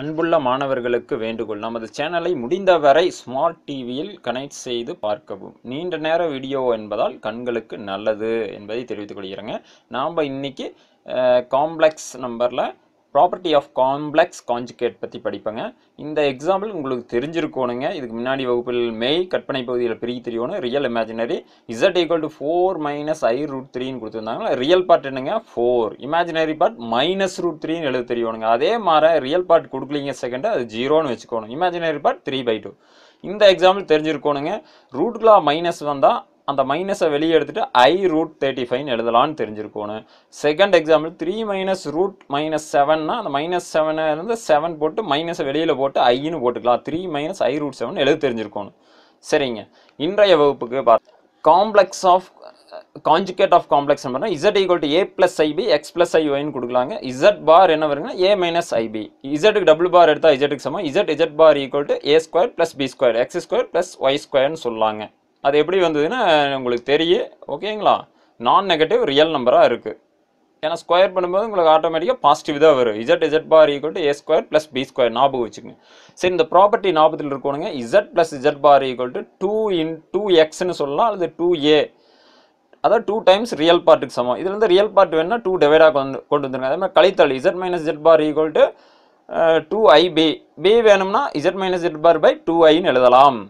அன்புள்ள மாணவர்களுக்கு வேண்டுகோள் நமது சேனலை முடிந்தவரை ஸ்மார்ட் டிவியில் கனெக்ட் செய்து பார்க்கவும் நீண்ட நேர வீடியோ என்பதால் கண்களுக்கு நல்லது என்பதை தெரிவித்துக் கொள்கிறேங்க நாம் இன்றைக்கி காம்ப்ளெக்ஸ் நம்பரில் ப்ராப்பர்ட்டி ஆஃப் காம்ப்ளெக்ஸ் காஞ்சுகேட் பற்றி படிப்பேங்க இந்த எக்ஸாம்பிள் உங்களுக்கு தெரிஞ்சிருக்கணுங்க இதுக்கு முன்னாடி வகுப்பில் மெய் கற்பனை பகுதியில் பிரிக்க தெரியணும் real imaginary Z equal to four minus I root த்ரீன்னு கொடுத்துருந்தாங்க ரியல் பார்ட் என்னங்க four imaginary part minus root த்ரீன்னு எழுத தெரியணுங்க அதே மாதிரி ரியல் பார்ட் கொடுக்கலீங்க செகண்டு அது ஜீரோன்னு வச்சுக்கோணும் imaginary part three by two இந்த எக்ஸாம்பிள் தெரிஞ்சிருக்கணுங்க ரூட் மைனஸ் வந்தால் அந்த மைனஸை வெளியே எடுத்துகிட்டு ஐ ரூட் தேர்ட்டி ஃபைவ் எழுதலான்னு தெரிஞ்சிருக்கணும் second example three minus root minus செவன்னா அந்த மைனஸ் இருந்து செவன் போட்டு மைனஸை வெளியில் போட்டு ஐன்னு போட்டுக்கலாம் த்ரீ மைனஸ் ஐ ரூட் செவன் எழுத தெரிஞ்சிருக்கணும் சரிங்க இன்றைய வகுப்புக்கு பார்த்து complex of conjugate of complex பண்ணால் Z equal to A plus I B X plus ஐஒய்னு கொடுக்கலாங்க இசட் பார் என்ன வருங்கன்னா ஏ மைனஸ் ஐபி இசட்டுக்கு டபுள் பார் எடுத்தால் இசட்டுக்கு சமம் Z Z bar equal to A square plus B square X square plus Y ஸ்கொயர்னு சொல்லாங்க அது எப்படி வந்ததுன்னா உங்களுக்கு தெரியும் ஓகேங்களா நான் நெகட்டிவ் ரியல் நம்பராக இருக்குது ஏன்னா ஸ்கொயர் பண்ணும்போது உங்களுக்கு ஆட்டோமேட்டிக்காக பாசிட்டிவ் தான் வரும் Z Z bar equal to A square plus B square ஞாபகம் வச்சுக்கோங்க சரி இந்த ப்ராப்பர்ட்டி ஞாபகத்தில் இருக்கணுங்க Z plus Z bar equal to two in two எக்ஸ்னு சொல்லலாம் அல்லது டூ ஏ அதாவது டூ டைம்ஸ் ரியல் பார்ட்டுக்கு சமம் இதில் வந்து ரியல் பார்ட் வேணுன்னா டூ டிவைடாக கொண்டு கொண்டு வந்துருங்க அதே மாதிரி கழித்தல் Z minus Z bar equal to two I B B வேணும்னா Z minus Z bar by two ஐன்னு எழுதலாம்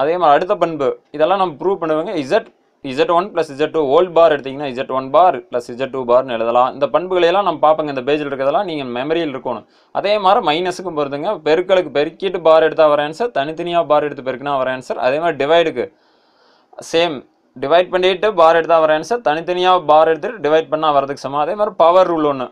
அதே மாதிரி அடுத்த பண்பு இதெல்லாம் நம்ம ப்ரூவ் பண்ணுவாங்க Z Z one plus Z two whole bar எடுத்தீங்கன்னா Z one bar plus Z two பார்னு எழுதலாம் இந்த பண்புகளையெல்லாம் நம்ம பார்ப்போங்க இந்த பேஜில் இருக்கிறதெல்லாம் நீங்கள் மெமரியில் இருக்கணும் அதே மாதிரி மைனஸுக்கும் பொறுத்துங்க பெருக்களுக்கு பெருக்கிட்டு பார் எடுத்தால் வர ஆன்சர் தனித்தனியாக பார் எடுத்து பெருக்கினா வர ஆன்சர் அதே மாதிரி டிவைடுக்கு சேம் டிவைட் பண்ணிவிட்டு பார் எடுத்தால் வர ஆன்சர் தனித்தனியாக பார் எடுத்துகிட்டு டிவைட் பண்ணால் வரதுக்கு சமம் அதே மாதிரி பவர் ரூல் ஒன்று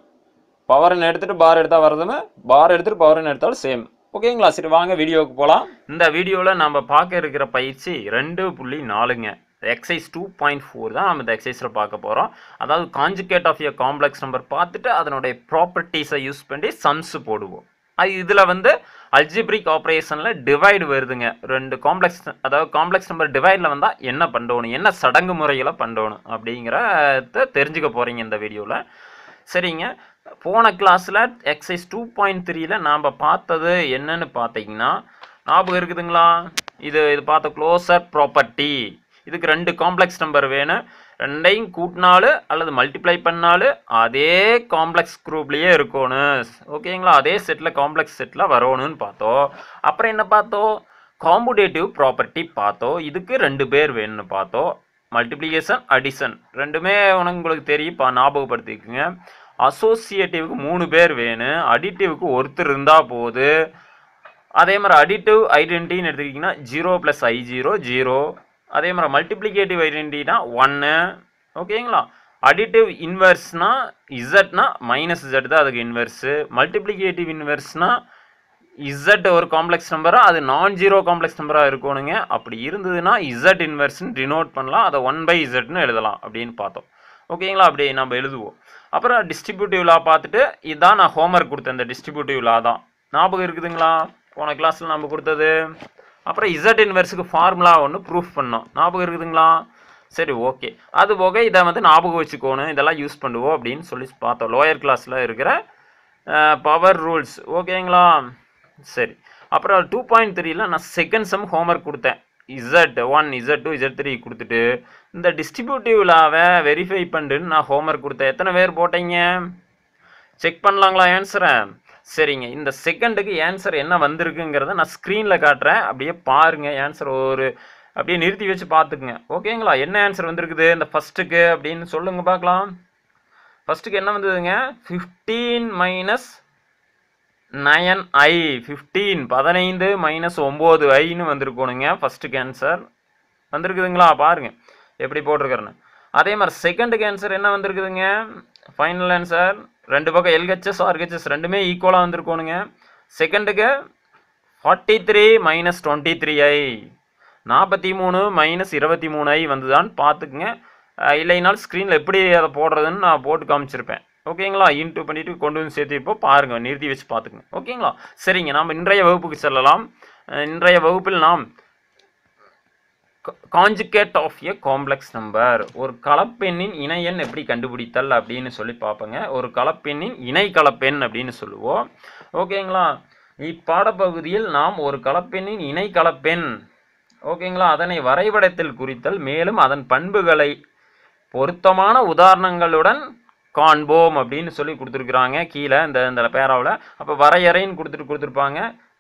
பவர்னு எடுத்துகிட்டு பார் எடுத்தால் வரதுமே பார் எடுத்துகிட்டு பவர்னு எடுத்தாலும் சேம் ஓகேங்களா சரி வாங்க வீடியோவுக்கு போகலாம் இந்த வீடியோவில் நம்ம பார்க்க இருக்கிற பயிற்சி ரெண்டு புள்ளி நாலுங்க எக்ஸைஸ் டூ பாயிண்ட் ஃபோர் தான் நம்ம இந்த எக்ஸைஸில் பார்க்க போகிறோம் அதாவது conjugate of year complex number பார்த்துட்டு அதனுடைய ப்ராப்பர்ட்டிஸை யூஸ் பண்ணி சம்ஸ் போடுவோம் அது இதில் வந்து அல்ஜிப்ரிக் ஆப்ரேஷனில் டிவைடு வருதுங்க ரெண்டு காம்ப்ளெக்ஸ் அதாவது காம்ப்ளெக்ஸ் நம்பர் டிவைடில் வந்தால் என்ன பண்ணணும் என்ன சடங்கு முறையில் பண்ணணும் அப்படிங்கிறத தெரிஞ்சுக்க போகிறீங்க இந்த வீடியோவில் சரிங்க போன கிளாஸில் எக்ஸைஸ் டூ பாயிண்ட் த்ரீயில் நாம் பார்த்தது என்னன்னு பார்த்தீங்கன்னா ஞாபகம் இருக்குதுங்களா இது இது பார்த்த க்ளோசர் ப்ராப்பர்ட்டி இதுக்கு ரெண்டு காம்ப்ளெக்ஸ் நம்பர் வேணும் ரெண்டையும் கூட்டினாலும் அல்லது மல்டிப்ளை பண்ணாலும் அதே காம்ப்ளெக்ஸ் குரூப்லேயே இருக்கணும் ஓகேங்களா அதே செட்டில் காம்ப்ளெக்ஸ் செட்டில் வரணும்னு பார்த்தோம் அப்புறம் என்ன பார்த்தோம் காம்புடேட்டிவ் ப்ராப்பர்ட்டி பார்த்தோம் இதுக்கு ரெண்டு பேர் வேணும்னு பார்த்தோம் மல்டிப்ளிகேஷன் அடிஷன் ரெண்டுமே உனக்கு உங்களுக்கு தெரியும் பா அசோசியேட்டிவ்க்கு மூணு பேர் வேணும் அடிட்டிவ்க்கு ஒருத்தர் இருந்தால் போது அதே மாதிரி அடிட்டிவ் ஐடென்டின்னு எடுத்துக்கிட்டிங்கன்னா zero plus I zero zero அதே மாதிரி மல்டிப்ளிகேட்டிவ் ஐடென்டினா ஒன்று ஓகேங்களா அடிட்டிவ் இன்வெர்ஸ்னால் இசட்னா மைனஸ் இசட் தான் அதுக்கு இன்வெர்ஸு மல்டிப்ளிகேட்டிவ் இன்வெர்ஸ்னால் இசட் ஒரு காம்ப்ளெக்ஸ் நம்பராக அது நான் ஜீரோ காம்ப்ளெக்ஸ் நம்பராக இருக்கணுங்க அப்படி இருந்ததுன்னா இசட் இன்வெர்ஸ்ன்னு டினோட் பண்ணலாம் அதை ஒன் பை இசட்னு எழுதலாம் அப்படின்னு பார்த்தோம் ஓகேங்களா அப்படி நம்ம எழுதுவோம் அப்புறம் டிஸ்ட்ரிபியூட்டிவ் லா பார்த்துட்டு இதுதான் நான் ஹோம்ஒர்க் கொடுத்தேன் இந்த டிஸ்ட்ரிபியூட்டிவ் லா தான் ஞாபகம் இருக்குதுங்களா போன கிளாஸில் நம்ம கொடுத்தது அப்புறம் இசட் இன்வெர்ஸுக்கு ஃபார்முலா ஒன்று ப்ரூஃப் பண்ணோம் ஞாபகம் இருக்குதுங்களா சரி ஓகே அது போக இதை வந்து ஞாபகம் வச்சுக்கோணும் இதெல்லாம் யூஸ் பண்ணுவோம் அப்படின்னு சொல்லி பார்த்தோம் லோயர் கிளாஸில் இருக்கிற பவர் ரூல்ஸ் ஓகேங்களா சரி அப்புறம் டூ பாயிண்ட் த்ரீல நான் செகண்ட் சம் ஹோம்ஒர்க் கொடுத்தேன் Z one Z two Z three கொடுத்துட்டு இந்த டிஸ்ட்ரிபியூட்டிவ் லாவை வெரிஃபை பண்ணுன்னு நான் ஹோம்ஒர்க் கொடுத்தேன் எத்தனை பேர் போட்டீங்க செக் பண்ணலாங்களா ஆன்சரை சரிங்க இந்த செகண்டுக்கு ஆன்சர் என்ன வந்திருக்குங்கிறத நான் ஸ்க்ரீனில் காட்டுறேன் அப்படியே பாருங்கள் ஆன்சர் ஒரு அப்படியே நிறுத்தி வச்சு பார்த்துக்குங்க ஓகேங்களா என்ன ஆன்சர் வந்திருக்குது இந்த ஃபஸ்ட்டுக்கு அப்படின்னு சொல்லுங்கள் பார்க்கலாம் ஃபஸ்ட்டுக்கு என்ன வந்ததுங்க fifteen minus nine I fifteen பதினைந்து மைனஸ் ஒம்பது ஐன்னு வந்திருக்கணுங்க ஃபஸ்ட்டுக்கு ஆன்சர் வந்திருக்குதுங்களா பாருங்கள் எப்படி போட்டிருக்கிறேன்னு அதே மாதிரி செகண்டுக்கு ஆன்சர் என்ன வந்திருக்குதுங்க ஃபைனல் ஆன்சர் ரெண்டு பக்கம் எல்ஹெச்எஸ் ஆர்ஹெச்எஸ் ரெண்டுமே ஈக்குவலாக வந்திருக்கோனுங்க செகண்டுக்கு forty three minus twenty three I நாற்பத்தி மூணு மைனஸ் இருபத்தி மூணு ஐ வந்துதான் பார்த்துக்குங்க இல்லைனால் ஸ்க்ரீனில் எப்படி அதை போடுறதுன்னு நான் போட்டு காமிச்சிருப்பேன் ஓகேங்களா இன்ட்டு பண்ணிவிட்டு கொண்டு வந்து சேர்த்து இப்போ பாருங்கள் நிறுத்தி வச்சு பார்த்துக்குங்க ஓகேங்களா சரிங்க நாம் இன்றைய வகுப்புக்கு செல்லலாம் இன்றைய வகுப்பில் நாம் conjugate of A complex number ஒரு கலப்பெண்ணின் இணையன் எப்படி கண்டுபிடித்தல் அப்படின்னு சொல்லி பார்ப்போங்க ஒரு கலப்பெண்ணின் இணை கலப்பெண் அப்படின்னு சொல்லுவோம் ஓகேங்களா இப்பாடப்பகுதியில் நாம் ஒரு கலப்பெண்ணின் இணை கலப்பெண் ஓகேங்களா அதனை வரைபடத்தில் குறித்தல் மேலும் அதன் பண்புகளை பொருத்தமான உதாரணங்களுடன் காண்போம் அப்படின்னு சொல்லி கொடுத்துருக்குறாங்க கீழே இந்த இந்த பேராவில் அப்போ வரையறைன்னு கொடுத்துட்டு கொடுத்துருப்பாங்க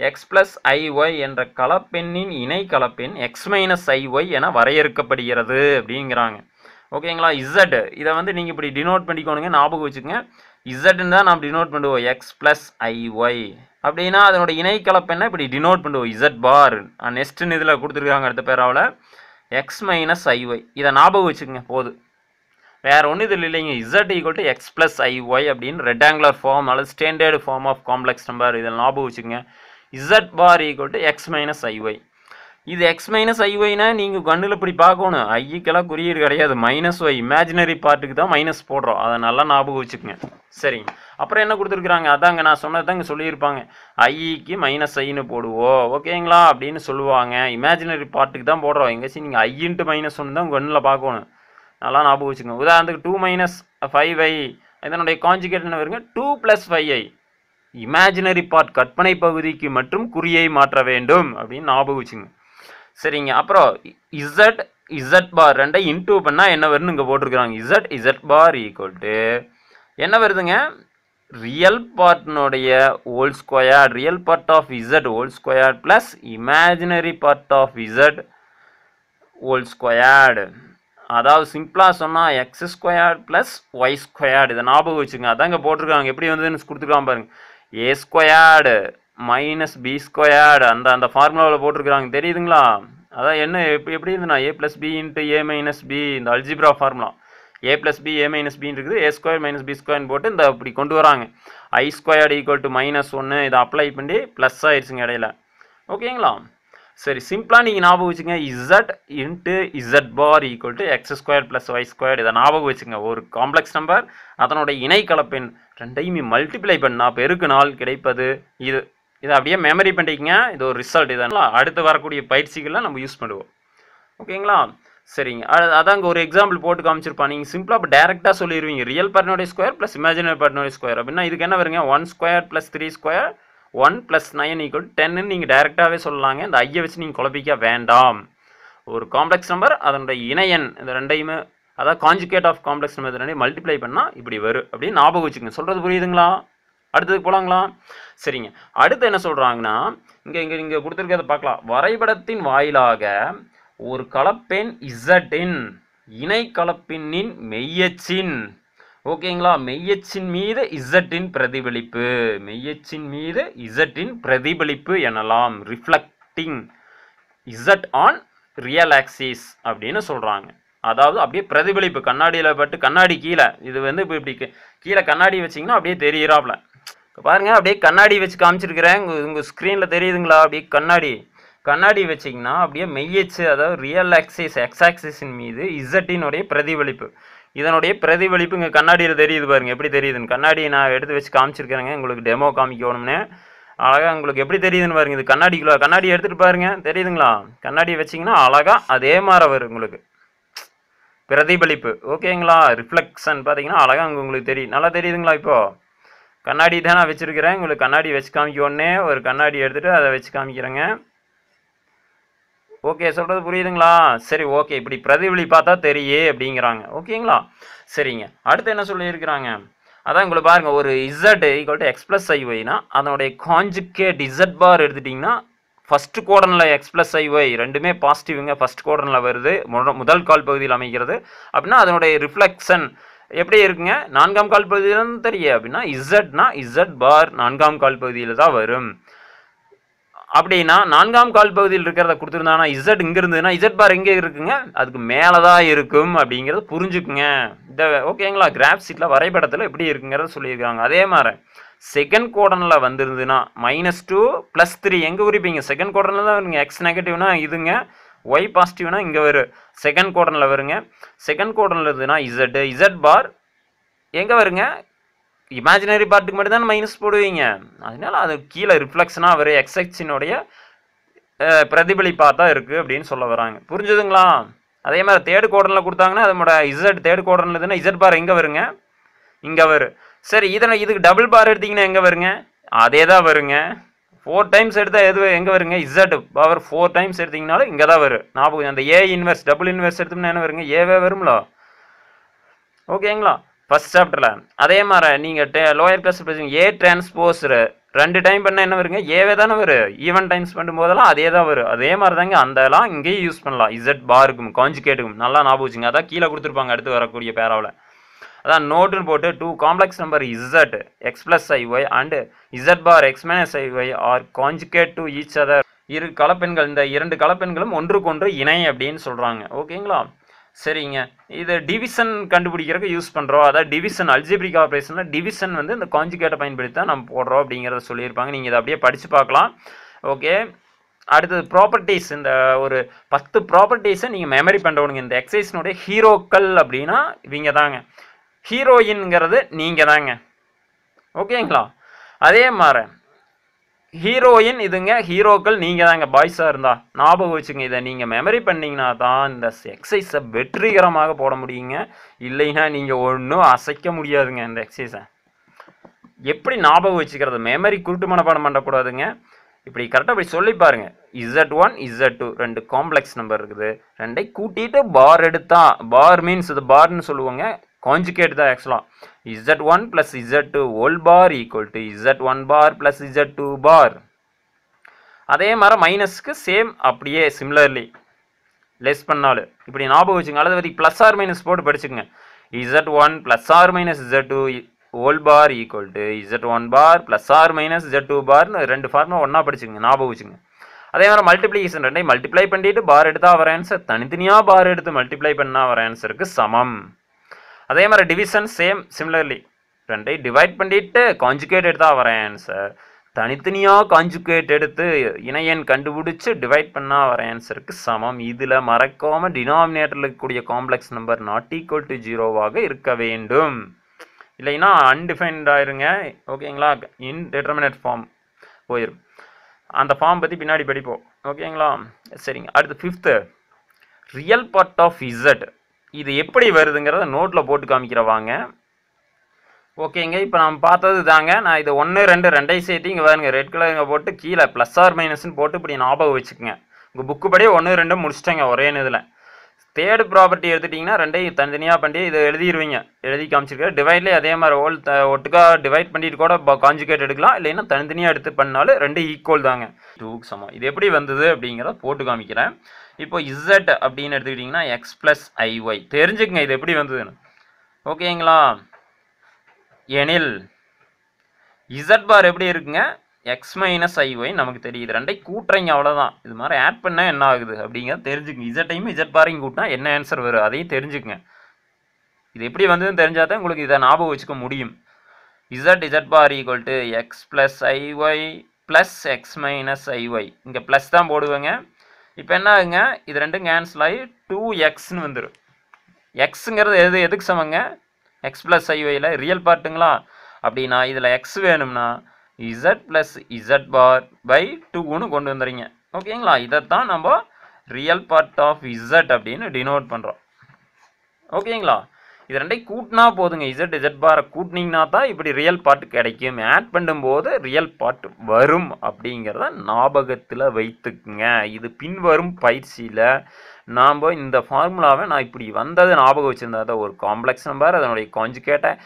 எக்ஸ் ப்ளஸ் ஐஒய் என்ற கலப்பெண்ணின் இணை கலப்பெண் எக்ஸ் மைனஸ் ஐஒய் என வரையறுக்கப்படுகிறது அப்படிங்கிறாங்க ஓகேங்களா இசட் இதை வந்து நீங்கள் இப்படி டினோட் பண்ணிக்கோணுங்க ஞாபகம் வச்சுக்கோங்க இசட்னு தான் நாம் டினோட் பண்ணுவோம் எக்ஸ் ப்ளஸ் ஐஒய் அப்படின்னா அதனோட இணை கலப்பெண்ணை இப்படி டினோட் பண்ணுவோம் இசட் பார் நெக்ஸ்ட்டுன்னு இதில் கொடுத்துருக்காங்க அடுத்த பேராவில் எக்ஸ் மைனஸ் ஐஒய் இதை ஞாபகம் வச்சுக்கோங்க போது வேறு ஒன்றும் இது இல்லைங்க Z equal to X plus I Y அப்படின்னு ரெட்டாங்குலர் ஃபார்ம் அல்லது standard form of complex number இதில் ஞாபகம் வச்சுக்கோங்க Z bar equal to X minus I Y இது எக்ஸ் மைனஸ் ஒய்னா நீங்கள் கண்ணில் இப்படி பார்க்கணும் ஐக்கெல்லாம் குறியீர் கிடையாது மைனஸ் ஒய் இமேஜினரி பார்ட்டுக்கு தான் மைனஸ் போடுறோம் அதை நல்லா ஞாபகம் வச்சுக்கோங்க சரிங்க அப்புறம் என்ன கொடுத்துருக்குறாங்க அதாங்க நான் இங்கே சொல்லியிருப்பாங்க ஐக்கு மைனஸ் ஐன்னு போடுவோம் ஓகேங்களா அப்படின்னு சொல்லுவாங்க இமேஜினரி பார்ட்டுக்கு தான் போடுறோம் எங்கேயாச்சும் நீங்கள் ஐன்ட்டு மைனஸ் ஒன்று தான் கண்ணில் பார்க்கணும் நல்லா ஞாபகம் வச்சுக்கோங்க உதாரணத்துக்கு டூ மைனஸ் ஃபைவ் ஐ இதனுடைய காஞ்சிகேட் என்ன வருங்க two plus five I imaginary part கற்பனை பகுதிக்கு மற்றும் குறியை மாற்ற வேண்டும் அப்படின்னு ஞாபகம் வச்சுங்க சரிங்க அப்புறம் இசட் இசட் பார் ரெண்டை இன்டூ பண்ணால் என்ன வரும்னு இங்கே போட்டிருக்கிறாங்க Z Z bar equal to என்ன வருதுங்க ரியல் பார்ட்னுடைய whole square real part of Z whole square plus imaginary part of Z whole squared அதாவது சிம்பிளாக சொன்னால் X square plus Y squared இதை ஞாபகம் வச்சுங்க அதாங்க போட்டிருக்காங்க எப்படி வந்ததுன்னு கொடுத்துருக்காங்க பாருங்கள் A squared minus B squared அந்த அந்த ஃபார்முலாவில் போட்டிருக்கிறாங்க தெரியுதுங்களா அதான் என்ன எப்படி எப்படி இருந்துண்ணா A plus B into A minus B இந்த algebra formula A plus B A minus பின்னு இருக்குது ஏ ஸ்கொயர் மைனஸ் பி ஸ்கொயர்னு போட்டு இந்த இப்படி கொண்டு வராங்க I squared equal to minus ஒன்று இதை அப்ளை பண்ணி ப்ளஸ் ஆகிடுச்சுங்க இடையில ஓகேங்களா சரி சிம்பிளாக நீங்கள் ஞாபகம் வச்சுங்க Z into Z bar equal to X square plus Y square இதை ஞாபகம் வச்சுங்க ஒரு காம்ப்ளெக்ஸ் நம்பர் அதனுடைய இணை கலப்பெண் ரெண்டையும் மல்டிப்ளை பண்ணால் நாள் கிடைப்பது இது இதை அப்படியே மெமரி பண்ணிக்கங்க இது ஒரு ரிசல்ட் இதெல்லாம் அடுத்து வரக்கூடிய பயிற்சிகள்லாம் நம்ம யூஸ் பண்ணுவோம் ஓகேங்களா சரிங்க அதான் அங்கே ஒரு எக்ஸாம்பிள் போட்டு காமிச்சிருப்பான் நீங்கள் சிம்பிளாக இப்போ டேரெக்டாக சொல்லிடுவீங்க ரியல் பார்ட்னோடைய ஸ்கொயர் ப்ளஸ் இமேஜினரி பார்ட்னோடைய ஸ்கொயர் அப்படின்னா இதுக்கு என்ன வருங்க one square plus three square one plus nine equal டென்னு நீங்கள் டைரெக்டாகவே சொல்லலாங்க இந்த ஐயை வச்சு நீங்கள் குழப்பிக்க வேண்டாம் ஒரு காம்ப்ளெக்ஸ் நம்பர் அதனுடைய இணையன் இந்த ரெண்டையுமே அதாவது காஞ்சுகேட் ஆஃப் காம்ப்ளெக்ஸ் நம்பர் இதனுடைய மல்டிப்ளை பண்ணால் இப்படி வரும் அப்படின்னு ஞாபகம் வச்சுக்கோங்க சொல்கிறது புரியுதுங்களா அடுத்ததுக்கு போகலாங்களா சரிங்க அடுத்து என்ன சொல்கிறாங்கன்னா இங்கே இங்கே இங்கே கொடுத்துருக்கிறத பார்க்கலாம் வரைபடத்தின் வாயிலாக ஒரு கலப்பெண் இசட்டின் இணை கலப்பினின் மெய்யச்சின் ஓகேங்களா மெய்யச்சின் மீது இசட்டின் பிரதிபலிப்பு மெய்யச்சின் மீது இசட்டின் பிரதிபலிப்பு எனலாம் reflecting Z on real axis அப்படின்னு சொல்கிறாங்க அதாவது அப்படியே பிரதிபலிப்பு கண்ணாடியில் பட்டு கண்ணாடி கீழே இது வந்து இப்போ இப்படி கீழே கண்ணாடி வச்சிங்கன்னா அப்படியே தெரியிறாப்ல பாருங்கள் அப்படியே கண்ணாடி வச்சு காமிச்சிருக்கிறேன் உங்கள் உங்கள் ஸ்க்ரீனில் தெரியுதுங்களா அப்படியே கண்ணாடி கண்ணாடி வச்சிங்கன்னா அப்படியே மெய்யச்சு அதாவது ரியல் ஆக்சிஸ் எக்ஸ் மீது இசட்டினுடைய பிரதிபலிப்பு இதனுடைய பிரதிபலிப்பு இங்கே கண்ணாடியில் தெரியுது பாருங்கள் எப்படி தெரியுதுன்னு கண்ணாடி நான் எடுத்து வச்சு காமிச்சிருக்கிறேங்க உங்களுக்கு டெமோ காமிக்கணும்னு அழகாக உங்களுக்கு எப்படி தெரியுதுன்னு பாருங்க இது கண்ணாடிக்குள்ள கண்ணாடி எடுத்துகிட்டு பாருங்கள் தெரியுதுங்களா கண்ணாடி வச்சிங்கன்னா அழகாக அதே மாதிரி வரும் உங்களுக்கு பிரதிபலிப்பு ஓகேங்களா ரிஃப்ளெக்ஷன் பார்த்தீங்கன்னா அழகாக அங்கே உங்களுக்கு தெரியும் நல்லா தெரியுதுங்களா இப்போது கண்ணாடி தான் நான் வச்சுருக்கிறேன் உங்களுக்கு கண்ணாடி வச்சு காமிக்க ஒரு கண்ணாடி எடுத்துகிட்டு அதை வச்சு காமிக்கிறேங்க ஓகே சொல்கிறது புரியுதுங்களா சரி ஓகே இப்படி பிரதிபலி பார்த்தா தெரியே அப்படிங்கிறாங்க ஓகேங்களா சரிங்க அடுத்து என்ன சொல்லியிருக்கிறாங்க அதான் உங்களை பாருங்கள் ஒரு Z equal to X plus I ஒய்னா அதனுடைய காஞ்சிகேட் இசட் பார் எடுத்துட்டிங்கன்னா ஃபர்ஸ்ட் கோடனில் எக்ஸ் ப்ளஸ் ஐ ஒய் ரெண்டுமே பாசிட்டிவ்ங்க ஃபர்ஸ்ட் கோடனில் வருது முதல் கால் பகுதியில் அமைக்கிறது அப்படின்னா அதனுடைய ரிஃப்ளெக்ஷன் எப்படி இருக்குங்க நான்காம் கால் தான் தெரியும் அப்படின்னா இசட்னா இசட் பார் நான்காம் கால் பகுதியில் தான் வரும் அப்படின்னா நான்காம் கால் பகுதியில் இருக்கிறத கொடுத்துருந்தானா இசட் இங்கே இருந்ததுன்னா இசட் பார் எங்கே இருக்குங்க அதுக்கு மேலே தான் இருக்கும் அப்படிங்கிறத புரிஞ்சுக்குங்க இந்த ஓகேங்களா கிராஃப் சீட்டில் வரைபடத்தில் எப்படி இருக்குங்கிறத சொல்லியிருக்காங்க அதே மாதிரி செகண்ட் குவார்டனில் வந்திருந்துன்னா மைனஸ் டூ ப்ளஸ் த்ரீ எங்கே குறிப்பீங்க செகண்ட் குவார்டனில் தான் வருங்க எக்ஸ் நெகட்டிவ்னா இதுங்க ஒய் பாசிட்டிவ்னா இங்கே வரும் செகண்ட் குவார்டனில் வருங்க செகண்ட் குவார்டனில் இருந்ததுன்னா இசட் இசட் பார் எங்கே வருங்க இமேஜினரி பார்ட்டுக்கு மட்டும் தான் மைனஸ் போடுவீங்க அதனால அது கீழே ரிஃப்ளெக்ஷனாக வரும் எக்ஸக்ஸினுடைய பிரதிபலிப்பாக தான் இருக்குது அப்படின்னு சொல்ல வராங்க புரிஞ்சுதுங்களா அதே மாதிரி தேர்ட் குவார்டனில் கொடுத்தாங்கன்னா அதனோட இசட் தேர்ட் குவார்டனில் இதுன்னா இசட் பார் எங்கே வருங்க இங்கே வரும் சரி இதில் இதுக்கு டபுள் பார் எடுத்திங்கன்னா எங்கே வருங்க அதே தான் வருங்க ஃபோர் டைம்ஸ் எடுத்தால் எது எங்கே வருங்க இசட் பவர் ஃபோர் டைம்ஸ் எடுத்தீங்கனாலும் இங்கே தான் வரும் நாற்பது அந்த ஏ இன்வெர்ஸ் டபுள் இன்வெர்ஸ் எடுத்தோம்னா என்ன வருங்க ஏவே வரும்ல ஓகேங்களா ஃபஸ்ட் சாப்டரில் அதே மாதிரி நீங்கள் லோயர் கிளாஸ் ஏ டிரான்ஸ்போஸ் ரெண்டு டைம் பண்ணால் என்ன வருங்க ஏவே தானே வரும் ஈவன் டைம்ஸ் பண்ணும்போதெல்லாம் அதே தான் வரும் அதே மாதிரி தாங்க அந்தலாம் இங்கேயும் யூஸ் பண்ணலாம் இசட் பாருக்கும் கேட்டுக்கும் நல்லா ஞாபகம் வச்சுங்க அதான் கீழே கொடுத்துருப்பாங்க அடுத்து வரக்கூடிய பேராவில் அதான் நோட்டுன்னு போட்டு two complex number Z X plus I Y and Z bar X minus I Y are conjugate to each other இரு கலப்பெண்கள் இந்த இரண்டு கலப்பெண்களும் ஒன்றுக்கொன்று இணை அப்படின்னு சொல்கிறாங்க ஓகேங்களா சரிங்க இதை டிவிஷன் கண்டுபிடிக்கிறதுக்கு யூஸ் பண்ணுறோம் அதாவது டிவிஷன் அல்ஜிபிரிக் ஆப்ரேஷனில் டிவிஷன் வந்து இந்த காஞ்சிகேட்டை பயன்படுத்தி தான் நம்ம போடுறோம் அப்படிங்கிறத சொல்லியிருப்பாங்க நீங்கள் இதை அப்படியே படித்து பார்க்கலாம் ஓகே அடுத்தது ப்ராப்பர்ட்டிஸ் இந்த ஒரு பத்து ப்ராப்பர்ட்டிஸை நீங்கள் மெமரி பண்ணுறவனுங்க இந்த எக்ஸசைஸ்னுடைய ஹீரோக்கள் அப்படின்னா இவங்க தாங்க ஹீரோயின்ங்கிறது நீங்கள் தாங்க ஓகேங்களா அதே மாதிரி ஹீரோயின் இதுங்க ஹீரோக்கள் நீங்கள் தாங்க பாய்ஸாக இருந்தால் ஞாபகம் வச்சுங்க இதை நீங்கள் மெமரி பண்ணிங்கன்னா தான் இந்த எக்ஸசைஸை வெற்றிகரமாக போட முடியுங்க இல்லைன்னா நீங்கள் ஒன்றும் அசைக்க முடியாதுங்க இந்த எக்ஸசைஸை எப்படி ஞாபகம் வச்சுக்கிறது மெமரி குருட்டு மனப்பாடம் பண்ணக்கூடாதுங்க இப்படி கரெக்டாக போய் சொல்லி பாருங்க இசட் ஒன் இசட் டூ ரெண்டு காம்ப்ளெக்ஸ் நம்பர் இருக்குது ரெண்டை கூட்டிட்டு பார் எடுத்தா பார் மீன்ஸ் இது பார்னு சொல்லுவோங்க காஞ்சுகேட் தான் ஆக்சுவலாக Z one plus Z two whole bar equal to Z one bar plus Z two bar அதே மாதிரி மைனஸ்க்கு சேம் அப்படியே சிம்லர்லி லெஸ் பண்ணாலும் இப்படி ஞாபகம் வச்சுங்க அல்லது வரைக்கும் ப்ளஸ் ஆர் மைனஸ் போட்டு படிச்சுக்கங்க Z one plus or minus Z two whole bar equal to Z one bar plus or minus Z two பார்னு ரெண்டு ஃபார்முலா ஒன்றா படிச்சுங்க ஞாபகம் வச்சுங்க அதே மாதிரி மல்டிப்ளிகேஷன் ரெண்டையும் மல்டிப்ளை பண்ணிட்டு பார் எடுத்தால் வர ஆன்சர் தனித்தனியாக பார் எடுத்து மல்டிப்ளை பண்ணால் வர ஆன்சருக்கு சமம் அதே மாதிரி டிவிஷன் சேம் சிமிலர்லி ரெண்டை டிவைட் பண்ணிட்டு காஞ்சுகேட் எடுத்தால் வரேன் சார் தனித்தனியாக காஞ்சுகேட் எடுத்து இணையன் கண்டுபிடிச்சி டிவைட் பண்ணால் வர ஆன்சருக்கு சமம் இதில் மறக்காமல் டினாமினேட்டரில் இருக்கக்கூடிய complex number not equal to ஜீரோவாக இருக்க வேண்டும் இல்லைன்னா அன்டிஃபைன்ட் ஆயிருங்க ஓகேங்களா இன்டெட்டர்மினேட் ஃபார்ம் போயிடும் அந்த ஃபார்ம் பற்றி பின்னாடி படிப்போம் ஓகேங்களா சரிங்க அடுத்து fifth real part of Z இது எப்படி வருதுங்கிறத நோட்டில் போட்டு காமிக்கிறவாங்க ஓகேங்க இப்போ நம்ம பார்த்தது தாங்க நான் இது ஒன்று ரெண்டு ரெண்டையும் சேர்த்து இங்கே வருங்க ரெட் கலருங்க போட்டு கீழே ப்ளஸ் ஆர் மைனஸ்ன்னு போட்டு இப்படி ஞாபகம் வச்சுக்கோங்க உங்கள் புக்கு படி ஒன்று ரெண்டு முடிச்சிட்டேங்க ஒரே இதில் தேர்டு ப்ராப்பர்ட்டி எடுத்துட்டிங்கன்னா ரெண்டையும் தனித்தனியாக பண்ணி இதை எழுதிடுவீங்க எழுதி காமிச்சிருக்கேன் டிவைட்லேயே அதே மாதிரி ஓல் த ஒட்டுக்கா டிவைட் பண்ணிட்டு கூட காஞ்சுகேட் எடுக்கலாம் இல்லைன்னா தனித்தனியாக எடுத்து பண்ணாலும் ரெண்டு ஈக்குவல் தாங்க டூக்கு சமம் இது எப்படி வந்தது அப்படிங்கிறத போட்டு காமிக்கிறேன் இப்போ இசட் அப்படின்னு எடுத்துக்கிட்டிங்கன்னா எக்ஸ் ப்ளஸ் ஐஒய் தெரிஞ்சுக்கங்க இது எப்படி வந்ததுன்னு ஓகேங்களா எனில் இசட் பார் எப்படி இருக்குங்க எக்ஸ் மைனஸ் ஐஒய் நமக்கு தெரியுது ரெண்டை கூட்டுறீங்க அவ்வளோதான் இது மாதிரி ஆட் பண்ணால் என்ன ஆகுது அப்படிங்கிறத தெரிஞ்சுக்கங்க இசட்டையும் இசட் பாரையும் கூட்டினா என்ன ஆன்சர் வரும் அதையும் தெரிஞ்சுக்கங்க இது எப்படி வந்ததுன்னு தெரிஞ்சால் தான் உங்களுக்கு இதை ஞாபகம் வச்சுக்க முடியும் Z Z bar equal to X plus I Y plus X minus I Y இங்கே ப்ளஸ் தான் போடுவேங்க இப்போ என்ன ஆகுங்க இது ரெண்டும் கேன்சல் ஆகி டூ எக்ஸ்னு வந்துடும் எக்ஸுங்கிறது எது எதுக்கு சமங்க எக்ஸ் ப்ளஸ் ஐஒயில் ரியல் பார்ட்டுங்களா அப்படின்னா இதில் எக்ஸ் வேணும்னா Z plus Z bar by டூன்னு கொண்டு வந்துடுங்க ஓகேங்களா இதைத்தான் நம்ம ரியல் பார்ட் ஆஃப் இசட் அப்படின்னு டினோட் பண்ணுறோம் ஓகேங்களா இது ரெண்டையும் கூட்டினா போதுங்க இசட் இசட் பாரை கூட்டினீங்கன்னா தான் இப்படி ரியல் பார்ட் கிடைக்கும் ஆட் பண்ணும்போது ரியல் பார்ட் வரும் அப்படிங்கிறத ஞாபகத்தில் வைத்துக்குங்க இது பின்வரும் பயிற்சியில் நாம் இந்த ஃபார்முலாவை நான் இப்படி வந்ததை ஞாபகம் வச்சுருந்தா தான் ஒரு காம்ப்ளெக்ஸ் நம்பர் அதனுடைய கொஞ்சம் கேட்டேன்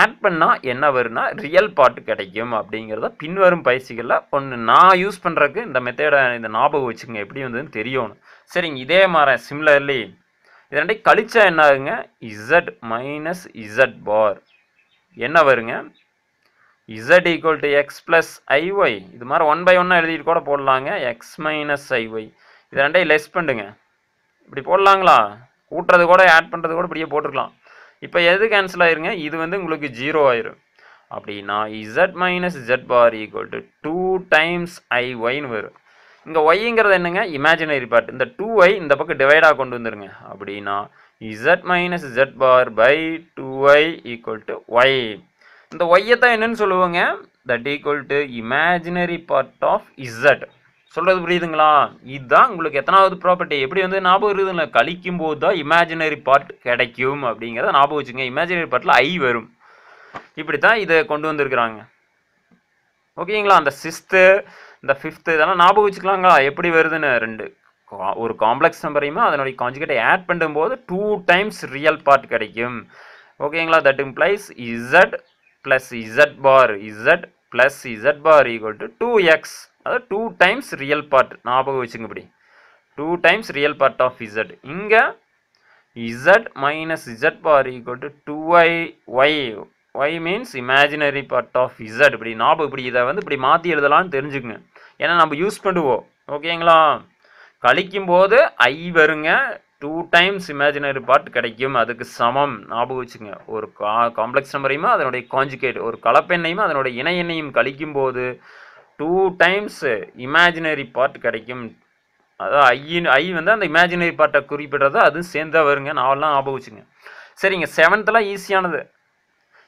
ஆட் பண்ணால் என்ன வரும்னா ரியல் பாட்டு கிடைக்கும் அப்படிங்கிறத பின்வரும் பயிற்சிகளில் ஒன்று நான் யூஸ் பண்ணுறதுக்கு இந்த மெத்தேடை இந்த ஞாபகம் வச்சுக்கோங்க எப்படி வந்ததுன்னு தெரியணும் சரிங்க இதே மாதிரி சிம்லர்லி இது ரெண்டை கழிச்சா என்ன ஆகுங்க இசட் மைனஸ் இசட் பார் என்ன வருங்க Z equal to X plus I Y இது மாதிரி ஒன் பை ஒன்னாக எழுதிட்டு கூட போடலாங்க எக்ஸ் மைனஸ் ஐஒய் இது ரெண்டையும் லெஸ் பண்ணுங்க இப்படி போடலாங்களா கூட்டுறது கூட ஆட் பண்ணுறது கூட இப்படியே போட்டுருக்கலாம் இப்போ எது கேன்சல் ஆயிருங்க இது வந்து உங்களுக்கு ஜீரோ ஆயிரும் அப்படின்னா Z minus Z bar equal to two times ஐஒய்னு வரும் இங்கே ஒய்ங்கிறது என்னங்க இமேஜினரி பார்ட் இந்த டூ ஒய் இந்த பக்கம் டிவைடாக கொண்டு வந்துருங்க அப்படின்னா Z minus Z bar by two Y equal to Y இந்த ஒய்யை தான் என்னன்னு சொல்லுவோங்க that equal to imaginary part of Z சொல்கிறது புரியுதுங்களா இதுதான் உங்களுக்கு எத்தனாவது ப்ராப்பர்ட்டி எப்படி வந்து ஞாபகம் இருக்குதுங்களா கழிக்கும் போது தான் இமேஜினரி பார்ட் கிடைக்கும் அப்படிங்கிறத ஞாபகம் வச்சுங்க இமேஜினரி பார்ட்டில் ஐ வரும் இப்படி தான் இதை கொண்டு வந்திருக்கிறாங்க ஓகேங்களா அந்த சிஸ்த்து இந்த ஃபிஃப்த்து இதெல்லாம் ஞாபகம் வச்சுக்கலாங்களா எப்படி வருதுன்னு ரெண்டு ஒரு காம்ப்ளெக்ஸ் நம்பரையுமே அதனுடைய காஞ்சுகேட்டை ஆட் பண்ணும்போது டூ டைம்ஸ் ரியல் பார்ட் கிடைக்கும் ஓகேங்களா that implies Z plus Z bar Z plus Z bar equal to two X அதாவது டூ டைம்ஸ் ரியல் பார்ட் ஞாபகம் வச்சுங்க இப்படி two times real part of Z இங்கே Z minus Z bar equal to two I Y Y means imaginary part of Z இப்படி ஞாபகம் இப்படி இதை வந்து இப்படி மாற்றி எழுதலாம்னு தெரிஞ்சுக்கங்க ஏன்னா நம்ம யூஸ் பண்ணுவோம் ஓகேங்களா கழிக்கும் போது ஐ வருங்க டூ டைம்ஸ் இமேஜினரி பார்ட் கிடைக்கும் அதுக்கு சமம் ஞாபகம் வச்சுங்க ஒரு கா காம்ப்ளெக்ஸ் நம்பரையும் அதனுடைய காஞ்சிகேட் ஒரு கலப்பெண்ணையும் அதனுடைய இணை எண்ணையும் கழிக்கும் போது டூ டைம்ஸ் இமேஜினரி பார்ட் கிடைக்கும் அதாவது ஐயின் ஐ வந்து அந்த இமேஜினரி பார்ட்டை குறிப்பிடுறது அதுவும் சேர்ந்தா வருங்க எல்லாம் ஞாபகம் வச்சுங்க சரிங்க செவன்த்தெலாம் ஈஸியானது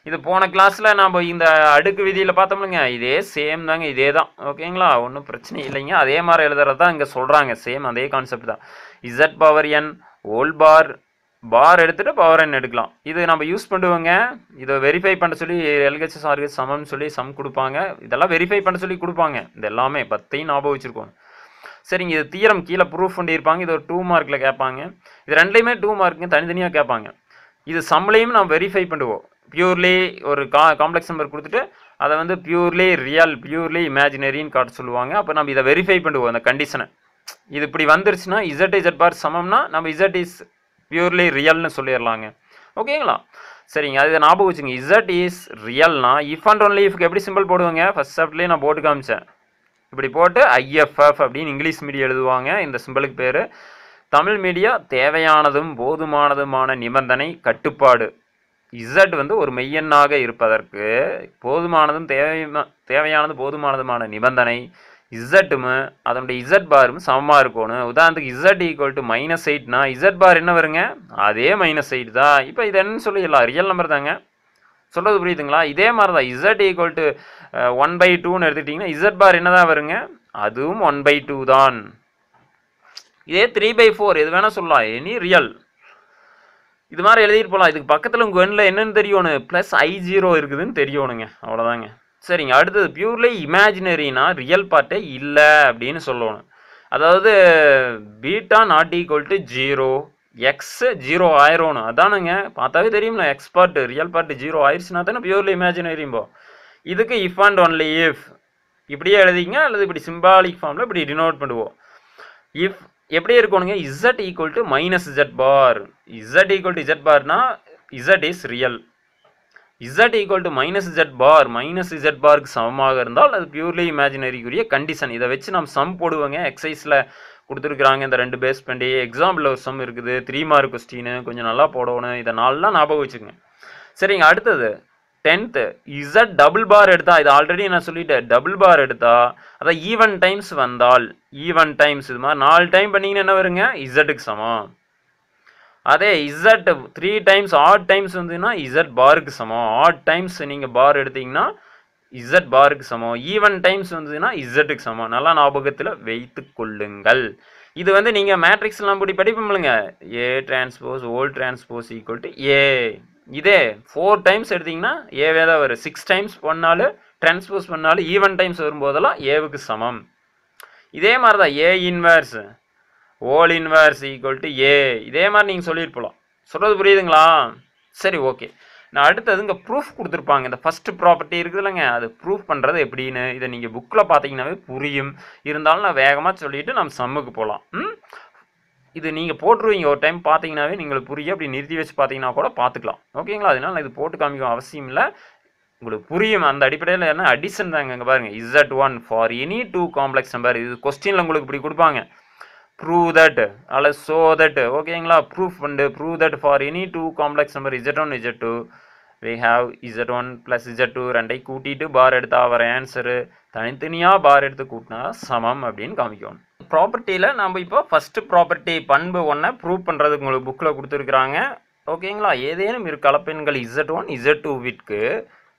இது போன கிளாஸில் நம்ம இந்த அடுக்கு விதியில் பார்த்தோம்லங்க இதே சேம் தாங்க இதே தான் ஓகேங்களா ஒன்றும் பிரச்சனை இல்லைங்க அதே மாதிரி எழுதுறது தான் இங்கே சொல்கிறாங்க சேம் அதே கான்செப்ட் தான் இசட் பவர் என் ஓல் பார் பார் எடுத்துகிட்டு பவர் என் எடுக்கலாம் இது நம்ம யூஸ் பண்ணுவோங்க இதை வெரிஃபை பண்ண சொல்லி எல்ஹெச்எஸ் ஆர்ஹெச் சமம்னு சொல்லி சம் கொடுப்பாங்க இதெல்லாம் வெரிஃபை பண்ண சொல்லி கொடுப்பாங்க இது எல்லாமே பத்தையும் ஞாபகம் வச்சுருக்கோம் சரிங்க இது தீரம் கீழே ப்ரூஃப் பண்ணி இருப்பாங்க இது ஒரு டூ மார்க்கில் கேட்பாங்க இது ரெண்டுலேயுமே டூ மார்க்குங்க தனித்தனியாக கேட்பாங்க இது சம்லையும் நான் வெரிஃபை பண்ணுவோம் பியூர்லி ஒரு கா காம்ப்ளெக்ஸ் நம்பர் கொடுத்துட்டு அதை வந்து பியூர்லி ரியல் பியூர்லி இமேஜினரின்னு காட்ட சொல்லுவாங்க அப்போ நம்ம இதை வெரிஃபை பண்ணுவோம் அந்த கண்டிஷனை இது இப்படி வந்துருச்சுன்னா இசட் இசட் பார் சமம்னா நம்ம இசட் இஸ் பியூர்லி ரியல்னு சொல்லிடலாங்க ஓகேங்களா சரிங்க அது ஞாபகம் வச்சுங்க இசட் இஸ் ரியல்னா இஃப் அண்ட் ஒன்லி இஃப்க்கு எப்படி சிம்பிள் போடுவாங்க ஃபர்ஸ்ட் சாப்ட்லேயே நான் போட்டு காமிச்சேன் இப்படி போட்டு ஐஎஃப்எஃப் அப்படின்னு இங்கிலீஷ் மீடியம் எழுதுவாங்க இந்த சிம்பிளுக்கு பேர் தமிழ் மீடியா தேவையானதும் போதுமானதுமான நிபந்தனை கட்டுப்பாடு இசட் வந்து ஒரு மெய்யெண்ணாக இருப்பதற்கு போதுமானதும் தேவையான தேவையானது போதுமானதுமான நிபந்தனை இசட்டும் அதனுடைய இசட் பாரும் சமமாக இருக்கணும் உதாரணத்துக்கு இசட் ஈக்குவல் டு மைனஸ் எயிட்னா இசட் பார் என்ன வருங்க அதே மைனஸ் எயிட் தான் இப்போ இது என்னன்னு சொல்லிடலாம் ரியல் நம்பர் தாங்க சொல்கிறது புரியுதுங்களா இதே மாதிரி தான் Z equal to one by டூன்னு எடுத்துக்கிட்டிங்கன்னா இசட் பார் என்ன தான் வருங்க அதுவும் ஒன் பை டூ தான் இதே த்ரீ பை ஃபோர் எது வேணால் சொல்லலாம் எனி ரியல் இது மாதிரி எழுதிட்டு போகலாம் இதுக்கு பக்கத்தில் உங்கள் வெண்ணில் என்னென்னு தெரியணும் ப்ளஸ் ஐ ஜீரோ இருக்குதுன்னு தெரியணுங்க அவ்வளோதாங்க சரிங்க அடுத்தது பியூர்லி இமேஜினரினா ரியல் பார்ட்டே இல்லை அப்படின்னு சொல்லணும் அதாவது beta not equal to zero X zero ஆயிரம்னு அதானுங்க பார்த்தாவே தெரியும்ல X part real part zero ஆயிடுச்சுன்னா தானே பியூர்லி இமேஜினரிம்போ இதுக்கு இஃப் அண்ட் ஒன்லி இஃப் இப்படியே எழுதிங்க அல்லது இப்படி சிம்பாலிக் ஃபார்மில் இப்படி டினோட் பண்ணுவோம் இஃப் எப்படி இருக்கணுங்க Z equal to minus Z bar Z equal to Z பார்னா Z is real Z equal to minus Z bar minus Z பாருக்கு சமமாக இருந்தால் அது பியூர்லி இமேஜினரிக்குரிய கண்டிஷன் இதை வச்சு நம்ம சம் போடுவோங்க எக்ஸசைஸில் கொடுத்துருக்குறாங்க இந்த ரெண்டு பேஸ் பண்ணி எக்ஸாம்பிள் ஒரு சம் இருக்குது த்ரீ மார்க் கொஸ்டின் கொஞ்சம் நல்லா போடணும் இதை நாலாம் ஞாபகம் வச்சுக்கோங்க சரிங்க அடுத்தது டென்த்து இசட் டபுள் பார் எடுத்தால் இது ஆல்ரெடி நான் சொல்லிட்டேன் டபுள் பார் எடுத்தால் அதான் ஈவன் டைம்ஸ் வந்தால் ஈவன் டைம்ஸ் இது மாதிரி நாலு டைம் பண்ணிங்கன்னா என்ன வருங்க இசட்டுக்கு சமம் அதே Z three times odd times வந்துன்னா இசட் பாருக்கு சமம் ஆட் டைம்ஸ் நீங்கள் பார் எடுத்தீங்கன்னா இசட் பாருக்கு சமம் ஈவன் டைம்ஸ் வந்ததுன்னா இசட்டுக்கு சமம் நல்லா ஞாபகத்தில் வைத்து கொள்ளுங்கள் இது வந்து நீங்கள் மேட்ரிக்ஸ்லாம் படி படிப்போம்லங்க A transpose whole transpose equal to A இதே ஃபோர் டைம்ஸ் எடுத்திங்கன்னா ஏவே தான் வரும் சிக்ஸ் டைம்ஸ் பண்ணாலும் ட்ரான்ஸ்போஸ் பண்ணாலும் ஈவன் டைம்ஸ் வரும்போதெல்லாம் ஏவுக்கு சமம் இதே மாதிரி தான் A inverse whole inverse equal to A இதே மாதிரி நீங்கள் சொல்லியிருப்போம் சொல்கிறது புரியுதுங்களா சரி ஓகே நான் அடுத்தது இங்கே ப்ரூஃப் கொடுத்துருப்பாங்க இந்த ஃபஸ்ட்டு ப்ராப்பர்ட்டி இருக்குது இல்லைங்க அது ப்ரூஃப் பண்ணுறது எப்படின்னு இதை நீங்கள் புக்கில் பார்த்தீங்கன்னாவே புரியும் இருந்தாலும் நான் வேகமாக சொல்லிவிட்டு நம்ம சம்முக்கு போகலாம் ம் இது நீங்கள் போட்டுருவீங்க ஒரு டைம் பார்த்தீங்கனாவே நீங்கள் புரிய அப்படி நிறுத்தி வச்சு பார்த்தீங்கன்னா கூட பார்த்துக்கலாம் ஓகேங்களா அதனால் இது போட்டு காமிக்கும் அவசியம் இல்லை உங்களுக்கு புரியும் அந்த அடிப்படையில் என்ன அடிஷன் தாங்க இங்கே பாருங்கள் Z one for any two complex number இது கொஸ்டினில் உங்களுக்கு இப்படி கொடுப்பாங்க ப்ரூவ் தட் அல்ல ஸோ தட் ஓகேங்களா ப்ரூஃப் உண்டு prove that for any two complex number Z one Z two we have Z one plus Z two ரெண்டை கூட்டிட்டு பார் எடுத்தால் வர ஆன்சரு தனித்தனியாக பார் எடுத்து கூட்டினா சமம் அப்படின்னு காமிக்கணும் ப்ராப்பர்ட்டியில் நம்ம இப்போ ஃபஸ்ட்டு ப்ராப்பர்ட்டி பண்பு ஒன்றை ப்ரூவ் பண்ணுறதுக்கு உங்களுக்கு புக்கில் கொடுத்துருக்குறாங்க ஓகேங்களா ஏதேனும் இரு கலப்பெண்கள் இசட் ஒன் இசட் டூ விட்க்கு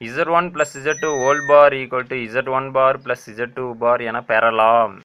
z one plus Z two whole bar equal to Z one bar plus Z two bar என பெறலாம்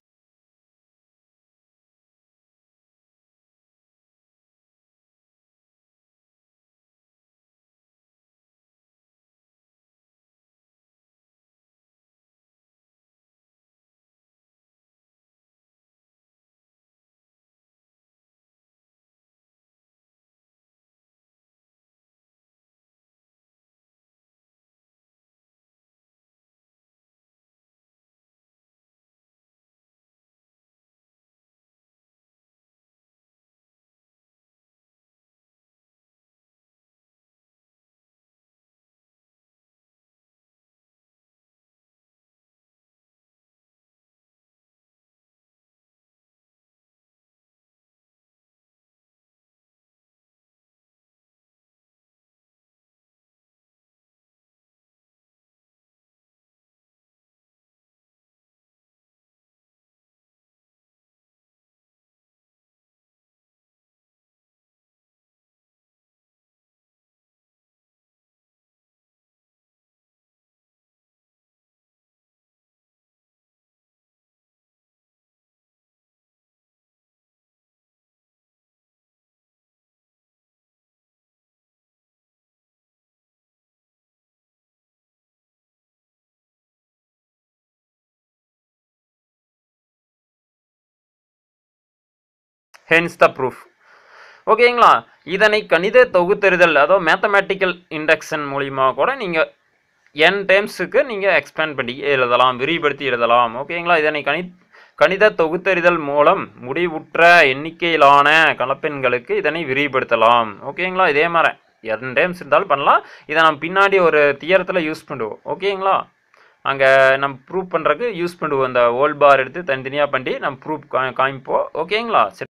ஹென்ஸ் த ப்ரூஃப் ஓகேங்களா இதனை கணித தொகுத்தறிதல் அதாவது மேத்தமேட்டிக்கல் இண்டக்ஷன் மூலிமா கூட நீங்கள் என் டைம்ஸுக்கு நீங்கள் எக்ஸ்பேண்ட் பண்ணி எழுதலாம் விரிவுபடுத்தி எழுதலாம் ஓகேங்களா இதனை கணி கணித தொகுத்தறிதல் மூலம் முடிவுற்ற எண்ணிக்கையிலான கலப்பெண்களுக்கு இதனை விரிவுபடுத்தலாம் ஓகேங்களா இதே மாதிரி என் டைம்ஸ் இருந்தாலும் பண்ணலாம் இதை நம்ம பின்னாடி ஒரு தியரத்தில் யூஸ் பண்ணுவோம் ஓகேங்களா அங்கே நம்ம ப்ரூவ் பண்ணுறதுக்கு யூஸ் பண்ணுவோம் இந்த ஓல்ட் பார் எடுத்து தனித்தனியாக பண்ணி நம்ம ப்ரூவ் காமிப்போம் ஓகேங்களா சரி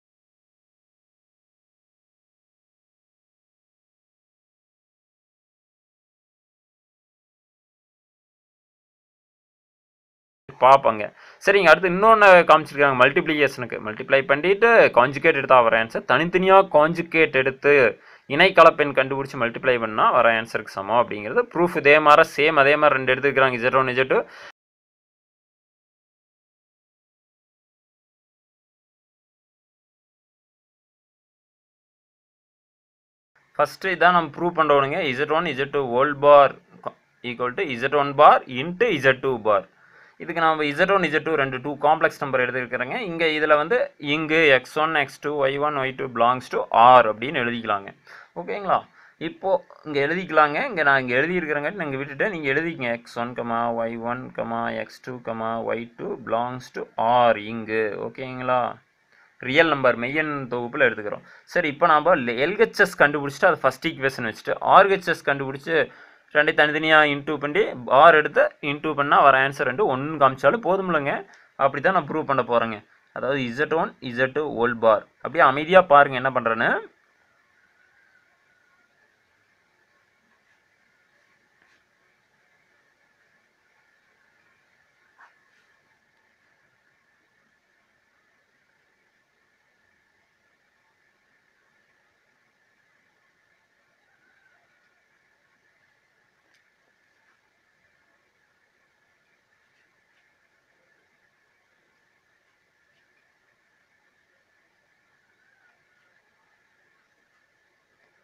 பார்ப்பாங்க சரிங்க அடுத்து இன்னொன்று காமிச்சிருக்காங்க மல்டிப்ளிகேஷனுக்கு மல்டிப்ளை பண்ணிட்டு காஞ்சுகேட் எடுத்தால் வர ஆன்சர் தனித்தனியாக காஞ்சுகேட் எடுத்து இணைக்கலப்பெண் கண்டுபிடிச்சி மல்டிப்ளை பண்ணால் வர ஆன்சருக்கு சமம் அப்படிங்கிறது ப்ரூஃப் இதே மாதிரி சேம் அதே மாதிரி ரெண்டு எடுத்துக்கிறாங்க இஜெட் ஒன் இஜெட் ஃபஸ்ட்டு இதான் நம்ம ப்ரூவ் பண்ணுறவனுங்க z one Z two whole bar equal to Z one bar into z two bar இதுக்கு நாம் இசட் ஒன் இசட் டூ ரெண்டு டூ காம்ப்ளெக்ஸ் நம்பர் எடுத்துருக்கிறேங்க இங்கே இதில் வந்து இங்கு x one x two y one y two belongs to R அப்படின்னு எழுதிக்கலாங்க ஓகேங்களா இப்போது இங்கே எழுதிக்கலாங்க இங்கே நான் இங்கே எழுதியிருக்கிறேங்காட்டி இங்கே விட்டுட்டு நீங்கள் எழுதிக்கங்க x one comma y one comma x two comma y two belongs to R இங்கு ஓகேங்களா ரியல் நம்பர் மெய்யன் தொகுப்பில் எடுத்துக்கிறோம் சரி இப்போ நாம் எல்ஹெச்எஸ் கண்டுபிடிச்சிட்டு அதை ஃபஸ்ட் ஈக்குவேஷன் வச்சுட்டு ஆர்ஹெச்எஸ் கண்டுபிடிச்சி ரெண்டே தனித்தனியாக இன்டூ பண்ணி பார் எடுத்து இன்டூ பண்ணால் வர ஆன்சர் ரெண்டு ஒன்று காமிச்சாலும் போதும் அப்படி தான் நான் ப்ரூவ் பண்ண போகிறேங்க அதாவது z one z whole bar அப்படியே அமைதியாக பாருங்கள் என்ன பண்ணுறேன்னு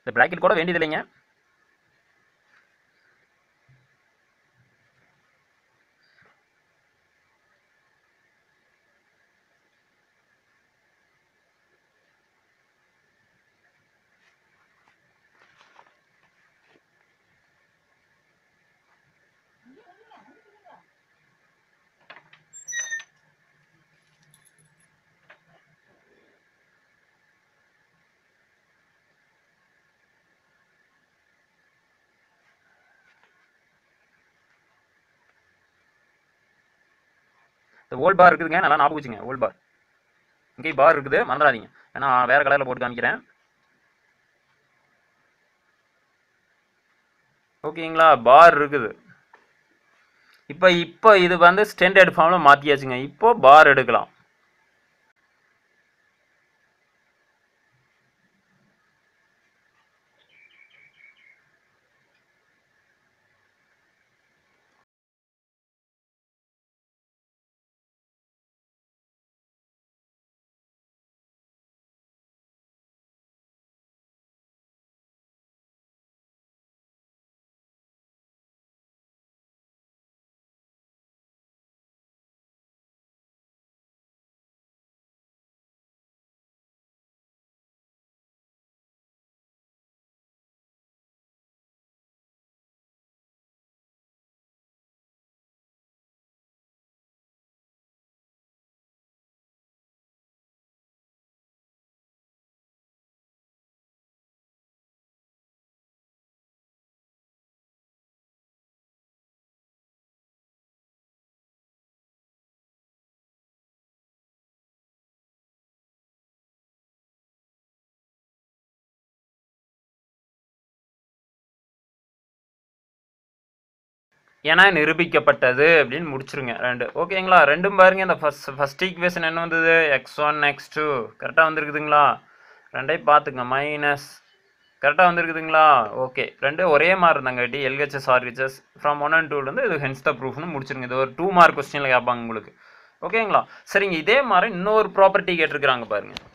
இந்த பிளாக்கெட் கூட வேண்டியதில்லைங்க ஓல்ட் பார் இருக்குதுங்க நல்லா ஞாபகம் வச்சுங்க ஓல்ட் பார் இங்கே பார் இருக்குது மறந்துடாதீங்க ஏன்னா வேறு கலரில் போட்டு காமிக்கிறேன் ஓகேங்களா பார் இருக்குது இப்போ இப்போ இது வந்து ஸ்டாண்டர்ட் ஃபார்மில் மாற்றியாச்சுங்க இப்போ பார் எடுக்கலாம் என நிரூபிக்கப்பட்டது அப்படின்னு முடிச்சிருங்க ரெண்டு ஓகேங்களா ரெண்டும் பாருங்க இந்த ஃபஸ்ட் ஃபஸ்ட் ஈக்குவேஷன் என்ன வந்தது எக்ஸ் ஒன் எக்ஸ் டூ கரெக்டாக வந்துருக்குதுங்களா ரெண்டையும் பார்த்துங்க மைனஸ் கரெக்டாக வந்திருக்குதுங்களா ஓகே ரெண்டு ஒரே மாதிரி டி LHS RHS from one and டூலேருந்து இது ஹென்ஸ் த ப்ரூஃப்னு முடிச்சிருங்க இது ஒரு டூ மார்க் கொஸ்டினில் கேட்பாங்க உங்களுக்கு ஓகேங்களா சரிங்க இதே மாதிரி இன்னொரு ப்ராப்பர்ட்டி கேட்டிருக்கிறாங்க பாருங்கள்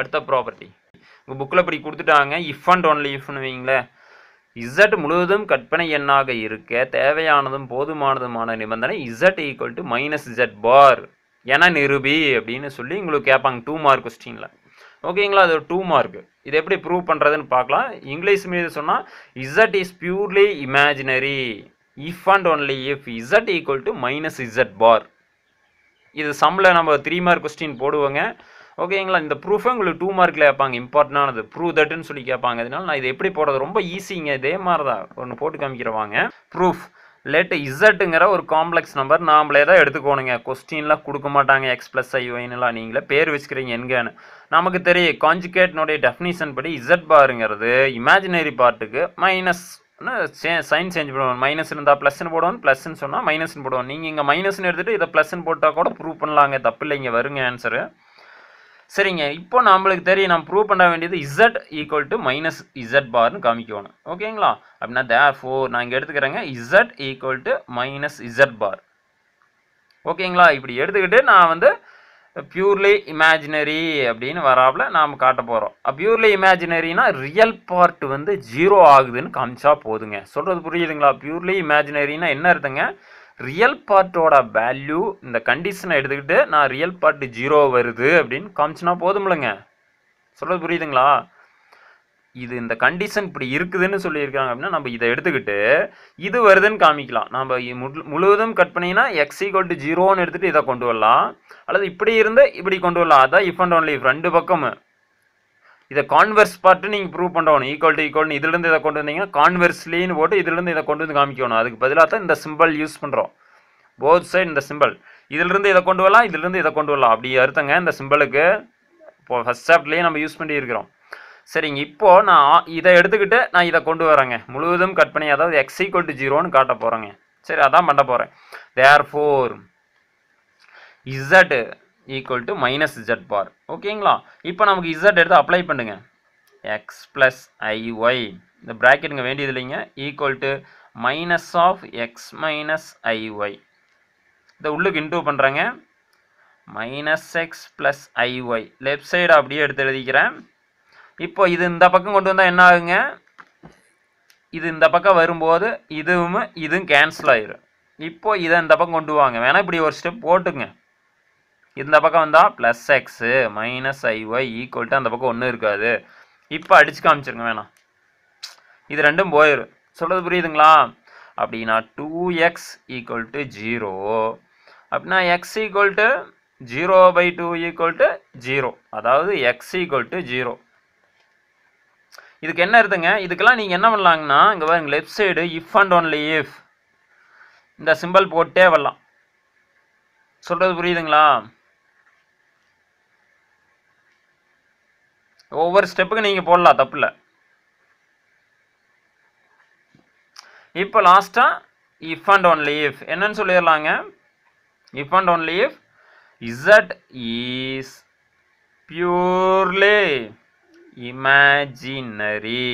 அடுத்த ப்ராப்பர்ட்டி உங்கள் புக்கில் இப்படி கொடுத்துட்டாங்க இஃப் அண்ட் ஒன்லி இஃப்னு வைங்களேன் இசட் முழுவதும் கற்பனை எண்ணாக இருக்க தேவையானதும் போதுமானதுமான நிபந்தனை z equal to minus Z bar என நிருபி அப்படின்னு சொல்லி உங்களுக்கு கேட்பாங்க டூ மார்க் கொஸ்டினில் ஓகேங்களா அது டூ மார்க் இது எப்படி ப்ரூவ் பண்ணுறதுன்னு பார்க்கலாம் இங்கிலீஷ் மீது சொன்னால் z is purely imaginary if and only if z equal to minus Z bar இது சம்மில் நம்ம த்ரீ மார்க் கொஸ்டின் போடுவோங்க ஓகேங்களா இந்த ப்ரூஃபே உங்களுக்கு டூ மார்க்கில் கேட்பாங்க இம்பார்ட்டண்டானது ப்ரூவ் தட்டுன்னு சொல்லி கேட்பாங்க அதனால நான் இது எப்படி போடுறது ரொம்ப ஈஸிங்க இதே மாதிரி தான் ஒன்று போட்டு காமிக்கிறவாங்க ப்ரூஃப் லெட் இசட்டுங்கிற ஒரு காம்ப்ளெக்ஸ் நம்பர் நாமளே தான் எடுத்துக்கோணுங்க கொஸ்டின்லாம் கொடுக்க மாட்டாங்க எக்ஸ் ப்ளஸ் ஐ ஒயின்லாம் நீங்களே பேர் வச்சுக்கிறீங்க எங்கேன்னு நமக்கு தெரியும் காஞ்சுகேட்னுடைய டெஃபினிஷன் படி இசட் பாருங்கிறது இமேஜினரி பார்ட்டுக்கு மைனஸ் சைன் சேஞ்ச் பண்ணுவோம் மைனஸ் இருந்தால் ப்ளஸ்ன்னு போடுவோம் ப்ளஸ்ன்னு சொன்னால் மைனஸ்னு போடுவோம் நீங்கள் இங்கே மைனஸ்னு எடுத்துகிட்டு இதை ப்ளஸ்ன்னு போட்டால் கூட ப்ரூவ் பண்ணலாங்க தப்பு இல்லைங்க வருங்க ஆன்சரு சரிங்க இப்போ நம்மளுக்கு தெரியும் நம்ம ப்ரூவ் பண்ண வேண்டியது z equal to minus z பார்னு காமிக்கணும் ஓகேங்களா அப்படின்னா தேர் ஃபோர் நான் இங்கே எடுத்துக்கிறேங்க z equal to minus Z bar ஓகேங்களா இப்படி எடுத்துக்கிட்டு நான் வந்து பியூர்லி இமேஜினரி அப்படின்னு வராப்பில் நாம் காட்ட போகிறோம் பியூர்லி இமேஜினரினா ரியல் பார்ட் வந்து ஜீரோ ஆகுதுன்னு காமிச்சா போதுங்க சொல்கிறது புரியுதுங்களா பியூர்லி இமேஜினரினா என்ன இருக்குதுங்க ரியல் பார்ட்டோட வேல்யூ இந்த கண்டிஷனை எடுத்துக்கிட்டு நான் ரியல் பார்ட் ஜீரோ வருது அப்படின்னு காமிச்சுனா போதும் இல்லைங்க சொல்கிறது புரியுதுங்களா இது இந்த கண்டிஷன் இப்படி இருக்குதுன்னு சொல்லியிருக்காங்க அப்படின்னா நம்ம இதை எடுத்துக்கிட்டு இது வருதுன்னு காமிக்கலாம் நம்ம முழுவதும் கட் பண்ணிங்கன்னா எக்ஸ் ஈக்குவல் டு ஜீரோன்னு எடுத்துகிட்டு இதை கொண்டு வரலாம் அல்லது இப்படி இருந்து இப்படி கொண்டு வரலாம் அதான் இஃப் அண்ட் ஒன்லி ரெண்டு பக்கமும் இதை கான்வெர்ஸ் பார்ட்டு நீங்கள் ப்ரூவ் பண்ணணும் ஈக்குவல் டு ஈக்குவல் இதுலேருந்து இதை கொண்டு வந்தீங்கன்னா கான்வெர்ஸ்லின்னு போட்டு இதுலேருந்து இதை கொண்டு வந்து காமிக்கணும் அதுக்கு பதிலாக தான் இந்த சிம்பிள் யூஸ் பண்ணுறோம் போத் சைடு இந்த சிம்பிள் இதிலிருந்து இதை கொண்டு வரலாம் இதுலேருந்து இதை கொண்டு வரலாம் அப்படி அர்த்தங்க இந்த சிம்பிளுக்கு இப்போ ஃபஸ்ட் சாப்ட்லேயே நம்ம யூஸ் பண்ணி இருக்கிறோம் சரிங்க இப்போது நான் இதை எடுத்துக்கிட்டு நான் இதை கொண்டு வரேங்க முழுவதும் கட் பண்ணி அதாவது எக்ஸ் ஈக்குவல் டு ஜீரோன்னு காட்ட போகிறேங்க சரி அதான் பண்ண போகிறேன் therefore z equal to minus Z bar ஓகேங்களா இப்போ நமக்கு இசட் எடுத்து அப்ளை பண்ணுங்க எக்ஸ் ப்ளஸ் ஐஒய் இந்த ப்ராக்கெட்டுங்க வேண்டியது இல்லைங்க equal to minus of x minus i y இதை உள்ளுக்கு இன்டூ பண்ணுறாங்க minus x plus i y left side அப்படியே எடுத்து எழுதிக்கிறேன் இப்போ இது இந்த பக்கம் கொண்டு வந்தால் என்ன ஆகுங்க இது இந்த பக்கம் வரும்போது இதுவும் இதுவும் கேன்சல் ஆயிடும் இப்போ இதை இந்த பக்கம் கொண்டு வாங்க வேணால் இப்படி ஒரு ஸ்டெப் போட்டுங்க இந்த பக்கம் வந்தால் plus x minus i y equal to அந்த பக்கம் ஒன்றும் இருக்காது இப்போ அடிச்சு காமிச்சிருங்க வேணாம் இது ரெண்டும் போயிடும் சொல்கிறது புரியுதுங்களா அப்படின்னா two x equal to zero அப்படின்னா x equal to zero by two equal to zero அதாவது எக்ஸ் ஈக்குவல் டு ஜீரோ இதுக்கு என்ன இருக்குங்க இதுக்கெல்லாம் நீங்கள் என்ன பண்ணலாங்கன்னா இங்கே பாருங்க left side if and only if இந்த சிம்பிள் போட்டே வரலாம் சொல்கிறது புரியுதுங்களா ஒவ்வொரு ஸ்டெப்புக்கு நீங்கள் போடலாம் தப்பு இல்லை இப்போ லாஸ்ட்டாக இஃப் அண்ட் ஒன்லி இஃப் என்னன்னு சொல்லிடலாங்க if and only if z is purely imaginary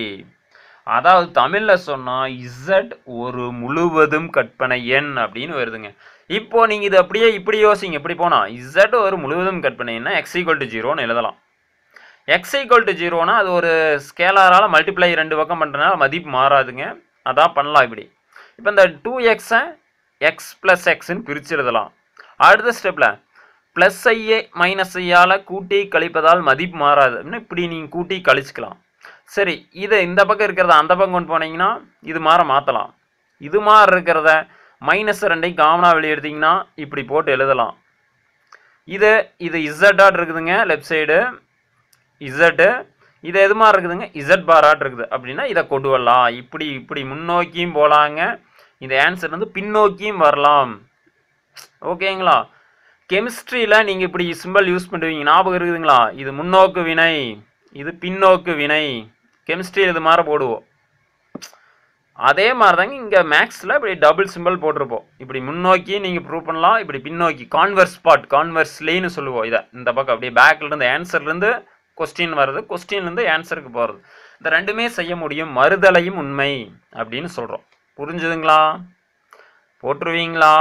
அதாவது தமிழில் சொன்னால் இசட் ஒரு முழுவதும் கற்பனை எண் அப்படின்னு வருதுங்க இப்போது நீங்கள் இது அப்படியே இப்படி யோசிங்க இப்படி போனால் இசட் ஒரு முழுவதும் கற்பனை எக்ஸ் எக்ஸிகல் டு ஜீரோன்னு எழுதலாம் எக்ஸ் ஈக்குவல் டு ஜீரோனா அது ஒரு ஸ்கேலரால் மல்டிப்ளை ரெண்டு பக்கம் பண்ணுறதுனால மதிப்பு மாறாதுங்க அதான் பண்ணலாம் இப்படி இப்போ இந்த டூ எக்ஸை எக்ஸ் ப்ளஸ் எக்ஸ்ன்னு பிரிச்சிருதலாம் அடுத்த ஸ்டெப்பில் ப்ளஸ் ஐயே மைனஸ் ஐயால் கூட்டி கழிப்பதால் மதிப்பு மாறாது இப்படி நீங்கள் கூட்டி கழிச்சிக்கலாம் சரி இதை இந்த பக்கம் இருக்கிறத அந்த பக்கம் கொண்டு போனீங்கன்னா இது மாற மாற்றலாம் இது மாற இருக்கிறத மைனஸ் ரெண்டையும் காமனாக வெளியே எடுத்திங்கன்னா இப்படி போட்டு எழுதலாம் இது இது இசட்டாட் இருக்குதுங்க லெஃப்ட் சைடு இசட்டு இது எது மாதிரி இருக்குதுங்க இசட் பாராட் இருக்குது அப்படின்னா இதை கொண்டு வரலாம் இப்படி இப்படி முன்னோக்கியும் போகலாங்க இந்த ஆன்சர் வந்து பின்னோக்கியும் வரலாம் ஓகேங்களா கெமிஸ்ட்ரியில் நீங்கள் இப்படி சிம்பிள் யூஸ் பண்ணுவீங்க ஞாபகம் இருக்குதுங்களா இது முன்னோக்கு வினை இது பின்னோக்கு வினை கெமிஸ்ட்ரியில் இது மாதிரி போடுவோம் அதே மாதிரி தாங்க இங்கே மேக்ஸில் இப்படி டபுள் சிம்பிள் போட்டிருப்போம் இப்படி முன்னோக்கி நீங்கள் ப்ரூவ் பண்ணலாம் இப்படி பின்னோக்கி கான்வெர்ஸ் ஸ்பாட் கான்வெர்ஸ் சொல்லுவோம் இதை இந்த பக்கம் அப்படியே பேக்லேருந்து ஆன்சர்லேருந்து கொஸ்டின் வருது கொஸ்டின்லேருந்து ஆன்சருக்கு போகிறது இந்த ரெண்டுமே செய்ய முடியும் மறுதலையும் உண்மை அப்படின்னு சொல்கிறோம் புரிஞ்சுதுங்களா போட்டுருவீங்களா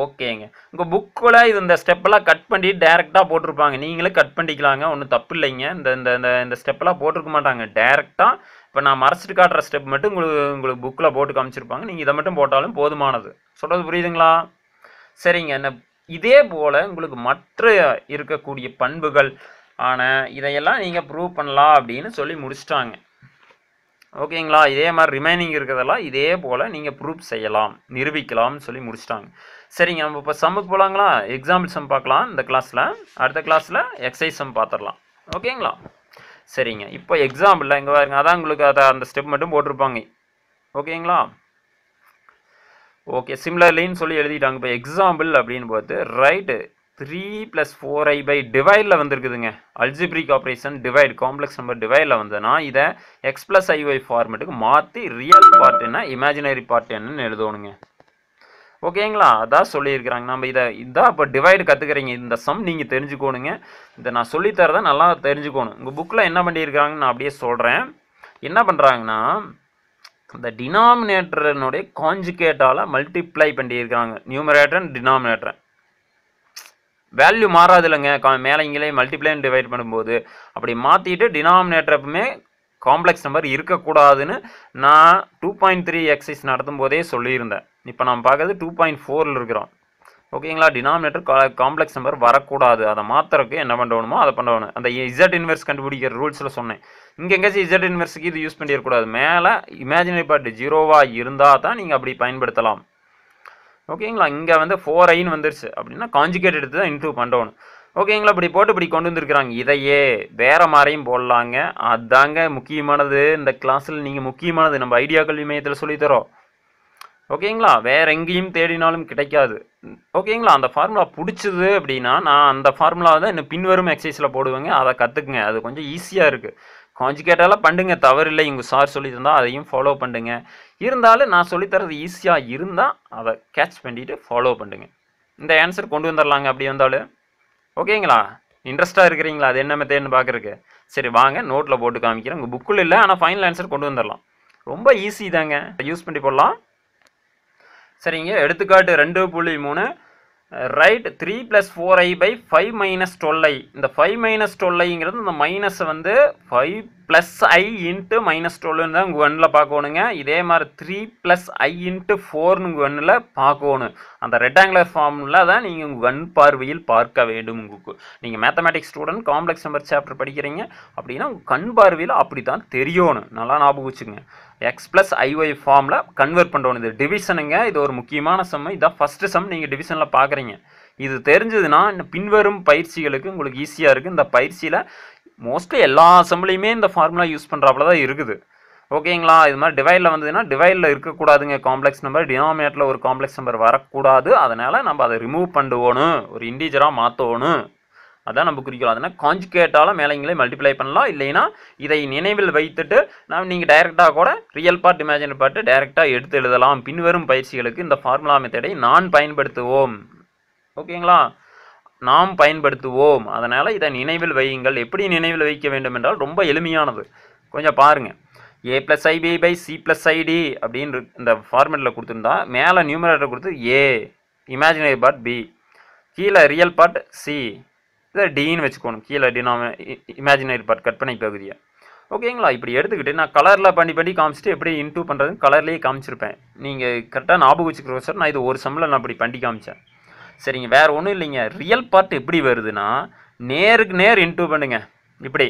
ஓகேங்க உங்கள் புக்கில் இது இந்த ஸ்டெப்பெல்லாம் கட் பண்ணி டேரெக்டாக போட்டிருப்பாங்க நீங்களே கட் பண்ணிக்கலாங்க ஒன்றும் தப்பு இல்லைங்க இந்த இந்த இந்த இந்த ஸ்டெப்பெல்லாம் போட்டிருக்க மாட்டாங்க டேரெக்டாக இப்போ நான் மறைச்சிட்டு காட்டுற ஸ்டெப் மட்டும் உங்களுக்கு உங்களுக்கு புக்கில் போட்டு காமிச்சிருப்பாங்க நீங்கள் இதை மட்டும் போட்டாலும் போதுமானது சொல்கிறது புரியுதுங்களா சரிங்க என்ன இதே போல் உங்களுக்கு மற்ற இருக்கக்கூடிய பண்புகள் ஆனால் இதையெல்லாம் நீங்கள் ப்ரூவ் பண்ணலாம் அப்படின்னு சொல்லி முடிச்சிட்டாங்க ஓகேங்களா இதே மாதிரி ரிமைனிங் இருக்கிறதெல்லாம் இதே போல் நீங்கள் ப்ரூஃப் செய்யலாம் நிரூபிக்கலாம்னு சொல்லி முடிச்சிட்டாங்க சரிங்க நம்ம இப்போ சம்முக்கு போகலாங்களா எக்ஸாம்பிள் சம் பார்க்கலாம் இந்த கிளாஸில் அடுத்த கிளாஸில் எக்ஸசைஸ் சம் பார்த்துடலாம் ஓகேங்களா சரிங்க இப்போ எக்ஸாம்பிளில் இங்கே பாருங்க அதான் உங்களுக்கு அதை அந்த ஸ்டெப் மட்டும் போட்டிருப்பாங்க ஓகேங்களா ஓகே சிம்லர்லின்னு சொல்லி எழுதிட்டாங்க இப்போ எக்ஸாம்பிள் அப்படின்னு பார்த்து right three plus four i by டிவைடில் வந்துருக்குதுங்க algebraic operation divide complex number டிவைடில் வந்ததுன்னா இதை எக்ஸ் ப்ளஸ் ஐஒய் ஃபார்மெட்டுக்கு மாற்றி ரியல் பார்ட் என்ன இமேஜினரி பார்ட் என்னன்னு எழுதணுங்க ஓகேங்களா அதான் சொல்லியிருக்கிறாங்க நம்ம இதை இதான் இப்போ டிவைடு கற்றுக்கிறீங்க இந்த சம் நீங்கள் தெரிஞ்சுக்கோணுங்க இதை நான் சொல்லித்தரதை நல்லா தெரிஞ்சுக்கோணும் உங்கள் புக்கில் என்ன பண்ணியிருக்கிறாங்கன்னு நான் அப்படியே சொல்கிறேன் என்ன பண்ணுறாங்கன்னா இந்த டினாமினேட்டரனுடைய காஞ்சுகேட்டால் மல்டிப்ளை பண்ணியிருக்கிறாங்க நியூமரேட்டர் டினாமினேட்டர் வேல்யூ மாறாது இல்லைங்க மேலே இங்கே மல்டிப்ளைன் டிவைட் பண்ணும்போது அப்படி மாற்றிட்டு டினாமினேட்டருமே காம்ப்ளெக்ஸ் நம்பர் இருக்கக்கூடாதுன்னு நான் டூ பாயிண்ட் த்ரீ எக்ஸைஸ் நடத்தும் போதே சொல்லியிருந்தேன் இப்போ நம்ம பார்க்குறது டூ பாயிண்ட் ஃபோரில் இருக்கிறோம் ஓகேங்களா டினாமினேட்டர் காம்ப்ளெக்ஸ் நம்பர் வரக்கூடாது அதை மாத்திரக்கு என்ன பண்ணணுமோ அதை பண்ணணும் அந்த இசட் இன்வெர்ஸ் கண்டுபிடிக்கிற ரூல்ஸில் சொன்னேன் இங்கே எங்கேயாச்சும் இசட் இன்வெர்ஸுக்கு இது யூஸ் பண்ணிடக்கூடாது மேலே இமேஜினரி பார்ட் ஜீரோவாக இருந்தால் தான் நீங்கள் அப்படி பயன்படுத்தலாம் ஓகேங்களா இங்கே வந்து ஃபோர் ஐன்னு வந்துருச்சு அப்படின்னா காஞ்சிகேட் எடுத்து தான் இன்ட்ரூவ் பண்ணணும் ஓகேங்களா இப்படி போட்டு இப்படி கொண்டு வந்துருக்குறாங்க இதையே வேறு மாதிரியும் போடலாங்க அதாங்க முக்கியமானது இந்த கிளாஸில் நீங்கள் முக்கியமானது நம்ம ஐடியா கல்வி மையத்தில் சொல்லித்தரோம் ஓகேங்களா வேறு எங்கேயும் தேடினாலும் கிடைக்காது ஓகேங்களா அந்த ஃபார்முலா பிடிச்சது அப்படின்னா நான் அந்த ஃபார்முலாவை தான் இன்னும் பின்வரும் எக்ஸசைஸில் போடுவேங்க அதை கற்றுக்குங்க அது கொஞ்சம் ஈஸியாக இருக்குது காஞ்சிகேட்டால பண்ணுங்க தவறு இல்லை இங்கே சார் சொல்லி தந்தால் அதையும் ஃபாலோ பண்ணுங்க இருந்தாலும் நான் சொல்லித்தரது ஈஸியாக இருந்தால் அதை கேட்ச் பண்ணிவிட்டு ஃபாலோ பண்ணுங்க இந்த ஆன்சர் கொண்டு வந்துடலாங்க அப்படி வந்தாலும் ஓகேங்களா இன்ட்ரெஸ்ட்டாக இருக்கிறீங்களா அது என்ன மெத்தேன்னு பார்க்குறக்கு சரி வாங்க நோட்டில் போட்டு காமிக்கிறேன் உங்கள் புக்கில் இல்லை ஆனால் ஃபைனல் ஆன்சர் கொண்டு வந்துடலாம் ரொம்ப ஈஸி தாங்க யூஸ் பண்ணி போடலாம் சரிங்க எடுத்துக்காட்டு ரெண்டு புள்ளி மூணு right three plus four i by five minus twelve i இந்த ஃபைவ் மைனஸ் டுவெல் ஐங்கிறது இந்த மைனஸை வந்து five plus i into minus டுவெல்னு தான் உங்கள் ஒன்னில் பார்க்கணுங்க இதே மாதிரி த்ரீ ப்ளஸ் ஐ இன்ட்டு ஃபோர்னு உங்கள் ஒன்னில் பார்க்கணும் அந்த ரெக்டாங்குலர் ஃபார்மில் தான் நீங்கள் உங்கள் ஒன் பார்வையில் பார்க்க வேண்டும் உங்களுக்கு நீங்கள் mathematics student complex number chapter படிக்கிறீங்க அப்படின்னா உங்கள் கண் பார்வையில் அப்படி தான் தெரியணும் நல்லா ஞாபகம் வச்சுங்க எக்ஸ் ப்ளஸ் ஐஒய் ஃபார்மில் கன்வெர்ட் பண்ணுறோம் இது டிவிஷனுங்க இது ஒரு முக்கியமான சம் இதான் ஃபஸ்ட்டு சம் நீங்கள் டிவிஷனில் பார்க்குறீங்க இது தெரிஞ்சதுன்னா பின்வரும் பயிற்சிகளுக்கு உங்களுக்கு ஈஸியாக இருக்குது இந்த பயிற்சியில் மோஸ்ட்லி எல்லா சம்லேயுமே இந்த ஃபார்முலா யூஸ் பண்ணுறாப்புல தான் இருக்குது ஓகேங்களா இது மாதிரி டிவைடில் வந்ததுன்னா டிவைடில் இருக்கக்கூடாதுங்க காம்ப்ளெக்ஸ் நம்பர் டினாமினேட்டில் ஒரு காம்ப்ளெக்ஸ் நம்பர் வரக்கூடாது அதனால் நம்ம அதை ரிமூவ் பண்ணுவோணும் ஒரு இண்டிஜராக மாற்றணும் அதான் நம்ம குறிக்கலாம் அதனால் காஞ்சுகேட்டால் மேலைங்களை மல்டிப்ளை பண்ணலாம் இல்லைன்னா இதை நினைவில் வைத்துட்டு நான் நீங்கள் டைரெக்டாக கூட ரியல் பார்ட் இமேஜினரி பார்ட்டு டைரெக்டாக எடுத்து எழுதலாம் பின்வரும் பயிற்சிகளுக்கு இந்த ஃபார்முலா மெத்தடை நான் பயன்படுத்துவோம் ஓகேங்களா நாம் பயன்படுத்துவோம் அதனால் இதை நினைவில் வையுங்கள் எப்படி நினைவில் வைக்க வேண்டும் என்றால் ரொம்ப எளிமையானது கொஞ்சம் பாருங்கள் a plus i b by c plus i d அப்படின்னு இந்த ஃபார்மேட்டில் கொடுத்துருந்தா மேலே நியூமரேட்டர் கொடுத்து ஏ இமேஜினரி பார்ட் பி கீழே ரியல் பார்ட் சி இதை டின்னு வச்சுக்கணும் கீழே டினாம இமேஜினரி பார்ட் கற்பனை பகுதியை ஓகேங்களா இப்படி எடுத்துக்கிட்டு நான் கலரில் பண்ணி பண்ணி காமிச்சிட்டு எப்படி இன்டூ பண்ணுறதுன்னு கலர்லேயே காமிச்சிருப்பேன் நீங்கள் கரெக்டாக ஞாபகம் வச்சுக்கிறோம் சார் நான் இது ஒரு சம்மில் நான் இப்படி பண்ணி காமிச்சேன் சரிங்க வேறு ஒன்றும் இல்லைங்க ரியல் பார்ட் எப்படி வருதுன்னா நேருக்கு நேர் இன்டூ பண்ணுங்கள் இப்படி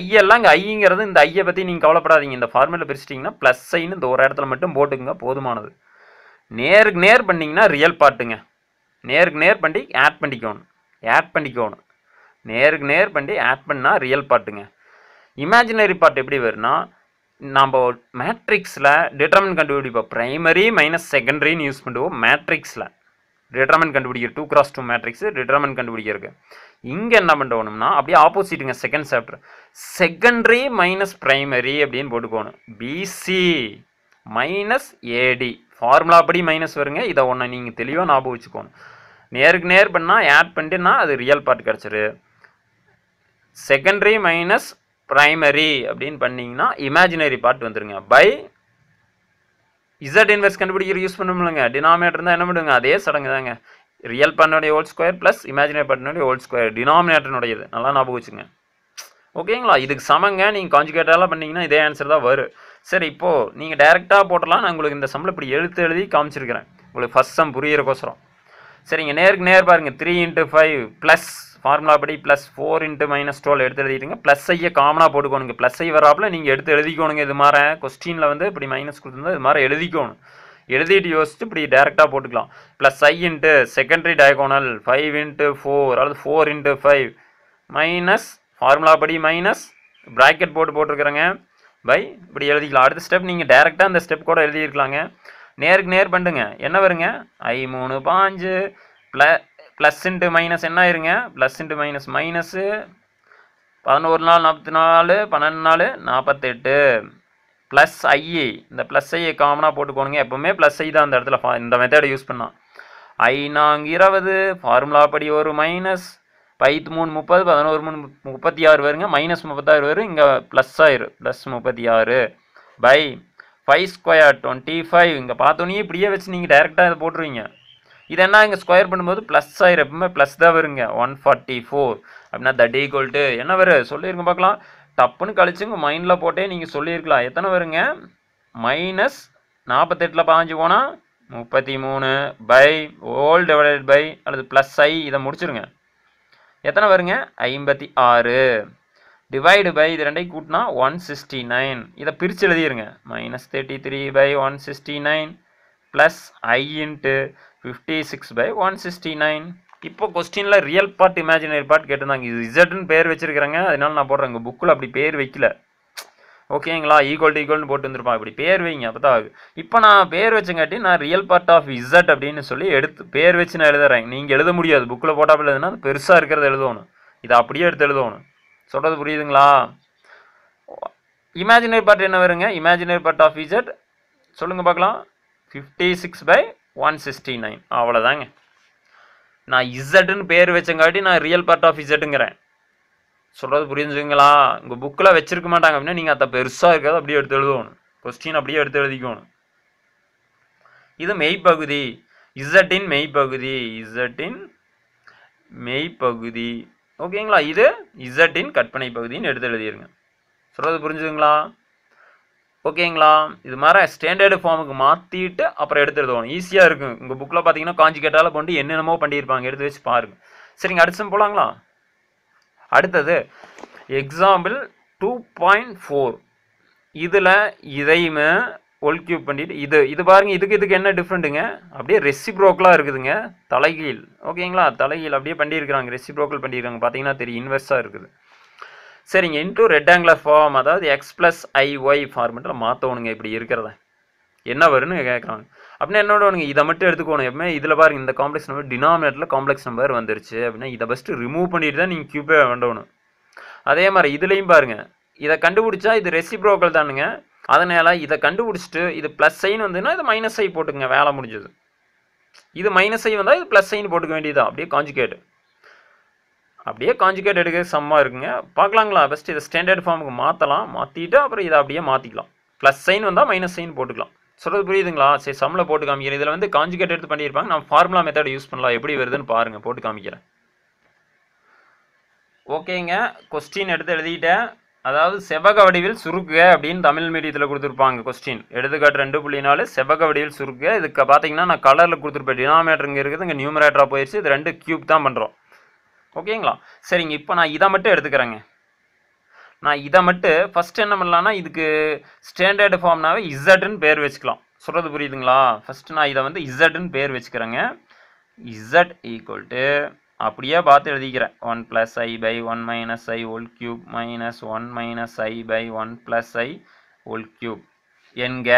ஐயெல்லாம் இங்கே ஐங்கிறது இந்த ஐயை பற்றி நீங்கள் கவலைப்படாதீங்க இந்த ஃபார்முலா பிரிச்சிட்டிங்கன்னா ப்ளஸ் சைன்னு இந்த ஒரு இடத்துல மட்டும் போட்டுக்குங்க போதுமானது நேருக்கு நேர் பண்ணிங்கன்னா ரியல் பார்ட்டுங்க நேருக்கு நேர் பண்ணி ஆட் பண்ணிக்கணும் ஆட் பண்ணிக்கோணும் நேருக்கு நேர் பண்ணி ஆட் பண்ணால் ரியல் பார்ட்டுங்க இமேஜினரி பார்ட் எப்படி வரும்னா நம்ம மேட்ரிக்ஸில் டிட்டர்மன் கண்டுபிடிப்போம் ப்ரைமரி மைனஸ் செகண்டரின்னு யூஸ் பண்ணுவோம் மேட்ரிக்ஸில் டிட்டர்மன் கண்டுபிடிக்கிற two cross two matrix determinant கண்டுபிடிக்கிறது இங்கே என்ன பண்ணணும்னா அப்படியே ஆப்போசிட்டுங்க second chapter secondary minus primary அப்படின்னு போட்டுக்கோணும் பிசி மைனஸ் ஏடி ஃபார்முலா படி மைனஸ் வருங்க இதை ஒன்று நீங்கள் தெளிவாக ஞாபகம் வச்சுக்கோணும் நேருக்கு நேர் பண்ணால் ஆட் பண்ணிட்டுன்னா அது ரியல் பார்ட் கிடச்சிரு செகண்டரி மைனஸ் ப்ரைமரி அப்படின்னு பண்ணிங்கன்னா இமேஜினரி பார்ட் வந்துடுங்க பை இசட் இன்வெர்ஸ் கண்டுபிடிக்கிற யூஸ் பண்ண முடியலங்க டினாமினேட்டர் தான் என்ன பண்ணுங்க அதே சடங்கு தாங்க ரியல் பண்ணுடைய ஓல்ட் ஸ்கொயர் ப்ளஸ் இமேஜினரி பார்ட்னுடைய ஓல்ட் ஸ்கொயர் டினாமினேட்டர்னுடையது நல்லா ஞாபகம் வச்சுங்க ஓகேங்களா இதுக்கு சமங்க நீங்கள் காஞ்சுகேட்டாலாம் பண்ணிங்கன்னா இதே ஆன்சர் தான் வரும் சரி இப்போது நீங்கள் டேரெக்டாக போட்டலாம் நான் உங்களுக்கு இந்த சம்மில் இப்படி எழுத்து எழுதி காமிச்சிருக்கிறேன் உங்களுக்கு ஃபஸ்ட் சம் புரியிறக்கோசரம் சரிங்க நேருக்கு நேர் பாருங்கள் three into five plus formula படி plus four into minus twelve எடுத்து எழுதிட்டுங்க ப்ளஸ் ஐயை காமனாக போட்டுக்கணுங்க ப்ளஸ் ஐ வராப்பில் நீங்கள் எடுத்து எழுதிக்கோணுங்க இது மாதிரி கொஸ்டினில் வந்து இப்படி மைனஸ் கொடுத்துருந்தா இது மாதிரி எழுதிக்கணும் எழுதிட்டு யோசிச்சு இப்படி டேரெக்டாக போட்டுக்கலாம் plus i into secondary diagonal five into four அதாவது four into five minus formula படி மைனஸ் ப்ராக்கெட் போட்டு போட்டிருக்கிறேங்க பை இப்படி எழுதிக்கலாம் அடுத்த ஸ்டெப் நீங்கள் டேரெக்டாக அந்த ஸ்டெப் கூட எழுதியிருக்கலாங்க நேருக்கு நேர் பண்ணுங்க என்ன வருங்க ஐ மூணு பாஞ்சு ப்ள ப்ளஸ் இன்ட்டு மைனஸ் என்ன ஆயிருங்க ப்ளஸ் இன்ட்டு மைனஸ் மைனஸு பதினோரு நாள் நாற்பத்தி நாலு பன்னெண்டு நாலு நாற்பத்தெட்டு ப்ளஸ் ஐஇ இந்த ப்ளஸ் ஐயை காமனாக போட்டுக்கோணுங்க எப்போவுமே ப்ளஸ் ஐ தான் அந்த இடத்துல இந்த மெத்தடை யூஸ் பண்ணால் ஐ நாங்கள் இருபது ஃபார்முலா படி ஒரு மைனஸ் பைத்து மூணு முப்பது பதினோரு மூணு முப்பத்தி ஆறு வருங்க மைனஸ் முப்பத்தாறு வரும் இங்கே ப்ளஸ் ஆயிரும் ப்ளஸ் முப்பத்தி ஆறு by five square twenty five இங்கே பார்த்தோன்னே இப்படியே வச்சு நீங்கள் டேரெக்டாக இதை போட்டுருவீங்க இது என்ன இங்கே ஸ்கொயர் பண்ணும்போது ப்ளஸ் ஆயிரம் எப்பவுமே ப்ளஸ் தான் வருங்க ஒன் ஃபார்ட்டி ஃபோர் அப்படின்னா தட் ஈக்குவல் டு என்ன வரும் சொல்லியிருங்க பார்க்கலாம் டப்புன்னு கழிச்சுங்க மைண்டில் போட்டே நீங்கள் சொல்லியிருக்கலாம் எத்தனை வருங்க மைனஸ் நாற்பத்தெட்டில் பாஞ்சு போனால் முப்பத்தி மூணு பை ஓல் டிவைடட் பை அல்லது ப்ளஸ் ஐ இதை முடிச்சுருங்க எத்தனை வருங்க ஐம்பத்தி ஆறு டிவைடு பை இது ரெண்டையும் கூட்டினா ஒன் சிக்ஸ்டி நைன் இதை பிரித்து எழுதிடுங்க minus thirty three by one sixty nine plus i into fifty six by one sixty nine இப்போ கொஸ்டினில் ரியல் பார்ட் இமேஜினரி பார்ட் கேட்டிருந்தாங்க இது இசட்னு பேர் வச்சுருக்கிறேங்க அதனால நான் போடுறேன் உங்கள் புக்கில் அப்படி பேர் வைக்கல ஓகேங்களா ஈக்குவல் ஈக்குவல்னு போட்டு வந்திருப்பான் இப்படி பேர் வைங்க அப்போ தான் ஆகுது இப்போ நான் பேர் வச்சங்காட்டி நான் ரியல் பார்ட் ஆஃப் இசட் அப்படின்னு சொல்லி எடுத்து பேர் வச்சு நான் எழுதுறேன் நீங்கள் எழுத முடியாது புக்கில் போட்டாப்பில் எழுதுனா அது பெருசாக இருக்கிறத எழுதணும் இதை அப்படியே எடுத்து எழுதணும் சொல்கிறது புரியுதுங்களா இமேஜினரி பார்ட் என்ன வருங்க இமேஜினரி பார்ட் ஆஃப் இசட் சொல்லுங்கள் பார்க்கலாம் fifty six by one sixty nine அவ்வளோதாங்க நான் இசட்டுன்னு பேர் வச்சங்காட்டி நான் ரியல் பார்ட் ஆஃப் இசட்டுங்கிறேன் சொல்கிறது புரிஞ்சுங்களா உங்கள் புக்கில் வச்சிருக்க மாட்டாங்க அப்படின்னா நீங்கள் அதை பெருசாக இருக்காது அப்படியே எடுத்து எழுதணும் கொஸ்டின் அப்படியே எடுத்து எழுதிக்கணும் இது மெய்ப்பகுதி இசட்டின் மெய்ப்பகுதி இசட்டின் மெய்ப்பகுதி ஓகேங்களா இது இசட்டின் கற்பனை பகுதின்னு எடுத்து எழுதிடுங்க சொல்கிறது புரிஞ்சுதுங்களா ஓகேங்களா இது மாதிரி ஸ்டாண்டர்டு ஃபார்முக்கு மாற்றிட்டு அப்புறம் எடுத்து எழுதணும் ஈஸியாக இருக்கும் உங்கள் புக்கில் பார்த்தீங்கன்னா காஞ்சி கேட்டால் கொண்டு என்னென்னமோ பண்ணியிருப்பாங்க எடுத்து வச்சு பாருங்க சரிங்க அடுத்து போகலாங்களா அடுத்தது எக்ஸாம்பிள் டூ பாயிண்ட் ஃபோர் இதில் இதையுமே ஓல்ட் கியூப் பண்ணிவிட்டு இது இது பாருங்கள் இதுக்கு இதுக்கு என்ன டிஃப்ரெண்ட்டுங்க அப்படியே ரெசிப்ரோக்கலாக இருக்குதுங்க தலைகீழ் ஓகேங்களா தலைகீழ் அப்படியே பண்ணியிருக்கிறாங்க ரெசிப்ரோக்கல் பண்ணியிருக்காங்க பார்த்தீங்கன்னா தெரியும் இன்வெர்ஸாக இருக்குது சரிங்க இன்டூ ரெக்டாங்குலர் ஃபார்ம் அதாவது எக்ஸ் ப்ளஸ் ஐஒய் ஃபார்மெட்டில் மாற்றணுங்க இப்படி இருக்கிறத என்ன வரும்னு கேட்குறாங்க அப்படின்னா என்னோட இதை மட்டும் எடுத்துக்கணும் எப்பவுமே இதில் பாருங்கள் இந்த காம்ப்ளெக்ஸ் நம்பர் டினாமினேட்டில் காம்ப்ளெக்ஸ் நம்பர் வந்துருச்சு அப்படின்னா இதை ஃபஸ்ட்டு ரிமூவ் பண்ணிட்டு தான் நீங்கள் கியூபே வேண்டணும் அதே மாதிரி இதுலேயும் பாருங்கள் இதை கண்டுபிடிச்சா இது ரெசிப்ரோக்கல் தானுங்க அதனால் இதை கண்டுபிடிச்சிட்டு இது ப்ளஸ் சைன் வந்துன்னா இது மைனஸ் ஐ போட்டுங்க வேலை முடிஞ்சது இது மைனஸ் ஐ வந்தால் இது ப்ளஸ் சைன் போட்டுக்க வேண்டியதான் அப்படியே காஞ்சுகேட் அப்படியே காஞ்சுகேட் எடுக்க சம்மாக இருக்குங்க பார்க்கலாங்களா ஃபஸ்ட் இதை ஸ்டாண்டர்ட் ஃபார்முக்கு மாற்றலாம் மாற்றிட்டு அப்புறம் இதை அப்படியே மாற்றிக்கலாம் ப்ளஸ் சைன் வந்தால் மைனஸ் சைன் போட்டுக்கலாம் சொல்கிறது புரியுதுங்களா சரி சம்மில் போட்டு காமிக்கிறேன் இதில் வந்து காஞ்சுகேட் எடுத்து பண்ணியிருப்பாங்க நான் ஃபார்முலா மெத்தட் யூஸ் பண்ணலாம் எப்படி வருதுன்னு பாருங்கள் போட்டு காமிக்கிறேன் ஓகேங்க கொஸ்டின் எடுத்து எழுதிட்டேன் அதாவது செவ்வக வடிவில் சுருக்கு அப்படின்னு தமிழ் மீடியத்தில் கொடுத்துருப்பாங்க கொஸ்டின் எடுத்துக்காட்டு ரெண்டு புள்ளி நாலு செவ்வக வடிவில் சுருக்கு இதுக்கு பார்த்தீங்கன்னா நான் கலரில் கொடுத்துருப்பேன் டினாமேட்டர் இங்கே இருக்குது இங்கே நியூமரேட்டராக போயிடுச்சு இது ரெண்டு க்யூப் தான் பண்ணுறோம் ஓகேங்களா சரிங்க இப்போ நான் இதை மட்டும் எடுத்துக்கிறேங்க நான் இதை மட்டும் ஃபஸ்ட் என்ன பண்ணலான்னா இதுக்கு ஸ்டாண்டர்டு ஃபார்ம்னாவே இசட்டுன்னு பேர் வச்சுக்கலாம் சொல்கிறது புரியுதுங்களா ஃபஸ்ட்டு நான் இதை வந்து இசட்டுன்னு பேர் வச்சுக்கிறேங்க இசட் ஈக்குவல் டு அப்படியே பார்த்து எழுதிக்கிறேன் one plus i by one minus i whole cube minus one minus i by one plus i whole cube என்க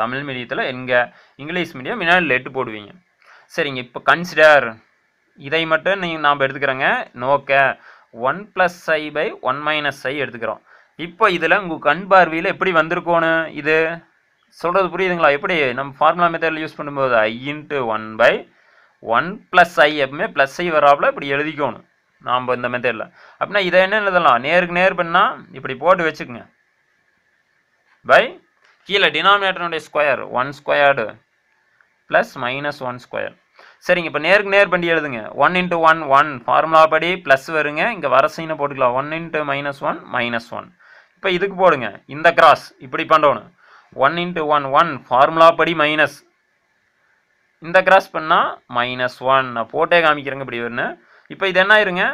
தமிழ் மீடியத்தில் என்க இங்கிலீஷ் மீடியம் வினாடி லெட்டு போடுவீங்க சரிங்க இப்போ கன்சிடர் இதை மட்டும் நீங்கள் நாம் எடுத்துக்கிறேங்க நோக்க one plus i by one minus i எடுத்துக்கிறோம் இப்போ இதில் உங்கள் கண் பார்வையில் எப்படி வந்திருக்கோன்னு இது சொல்கிறது புரியுதுங்களா எப்படி நம்ம ஃபார்முலா மெத்தடில் யூஸ் பண்ணும்போது i into one by one plus i எப்பவுமே ப்ளஸ் ஐ வராப்பில் இப்படி எழுதிக்கணும் நாம் இந்த மெத்தடில் அப்படின்னா இதை என்ன எழுதலாம் நேருக்கு நேர் பண்ணால் இப்படி போட்டு வச்சுக்கோங்க பை கீழே டினாமினேட்டனுடைய square one squared plus minus one square சரிங்க இப்போ நேருக்கு நேர் பண்ணி எழுதுங்க one into one one formula படி ப்ளஸ் வருங்க இங்கே வரசைன்னு போட்டுக்கலாம் one into minus one minus one இப்போ இதுக்கு போடுங்க இந்த கிராஸ் இப்படி பண்ணுறோன்னு one into one one formula படி மைனஸ் இந்த கிராஸ் பண்ணால் மைனஸ் ஒன் நான் போட்டே காமிக்கிறேங்க இப்படி ஒன்று இப்போ இது என்ன ஆயிருங்க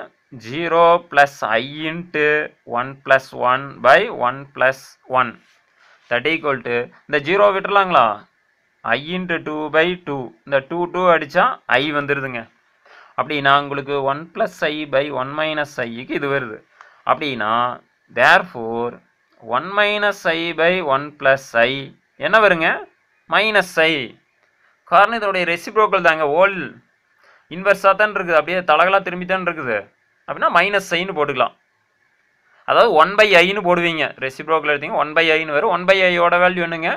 zero plus i into one plus one by one plus one that equal to இந்த ஜீரோ விட்டுலாங்களா i into two by two இந்த டூ டூ அடித்தா ஐ வந்துடுதுங்க அப்படின்னா உங்களுக்கு one plus i by one minus ஐக்கு இது வருது அப்படின்னா therefore one minus i by one plus i என்ன வருங்க மைனஸ் ஐ காரணம் இதனுடைய ரெசிப்ரோக்கல் தாங்க ஓல் இன்வெர்ஸாக தான் இருக்குது அப்படியே தலகலாக திரும்பி தான் இருக்குது அப்படின்னா மைனஸ் ஐன்னு போட்டுக்கலாம் அதாவது ஒன் பை ஐன்னு போடுவீங்க ரெசிப்ரோக்கல் எடுத்தீங்க ஒன் பை ஐன்னு வரும் ஒன் பை ஐயோட வேல்யூ என்னங்க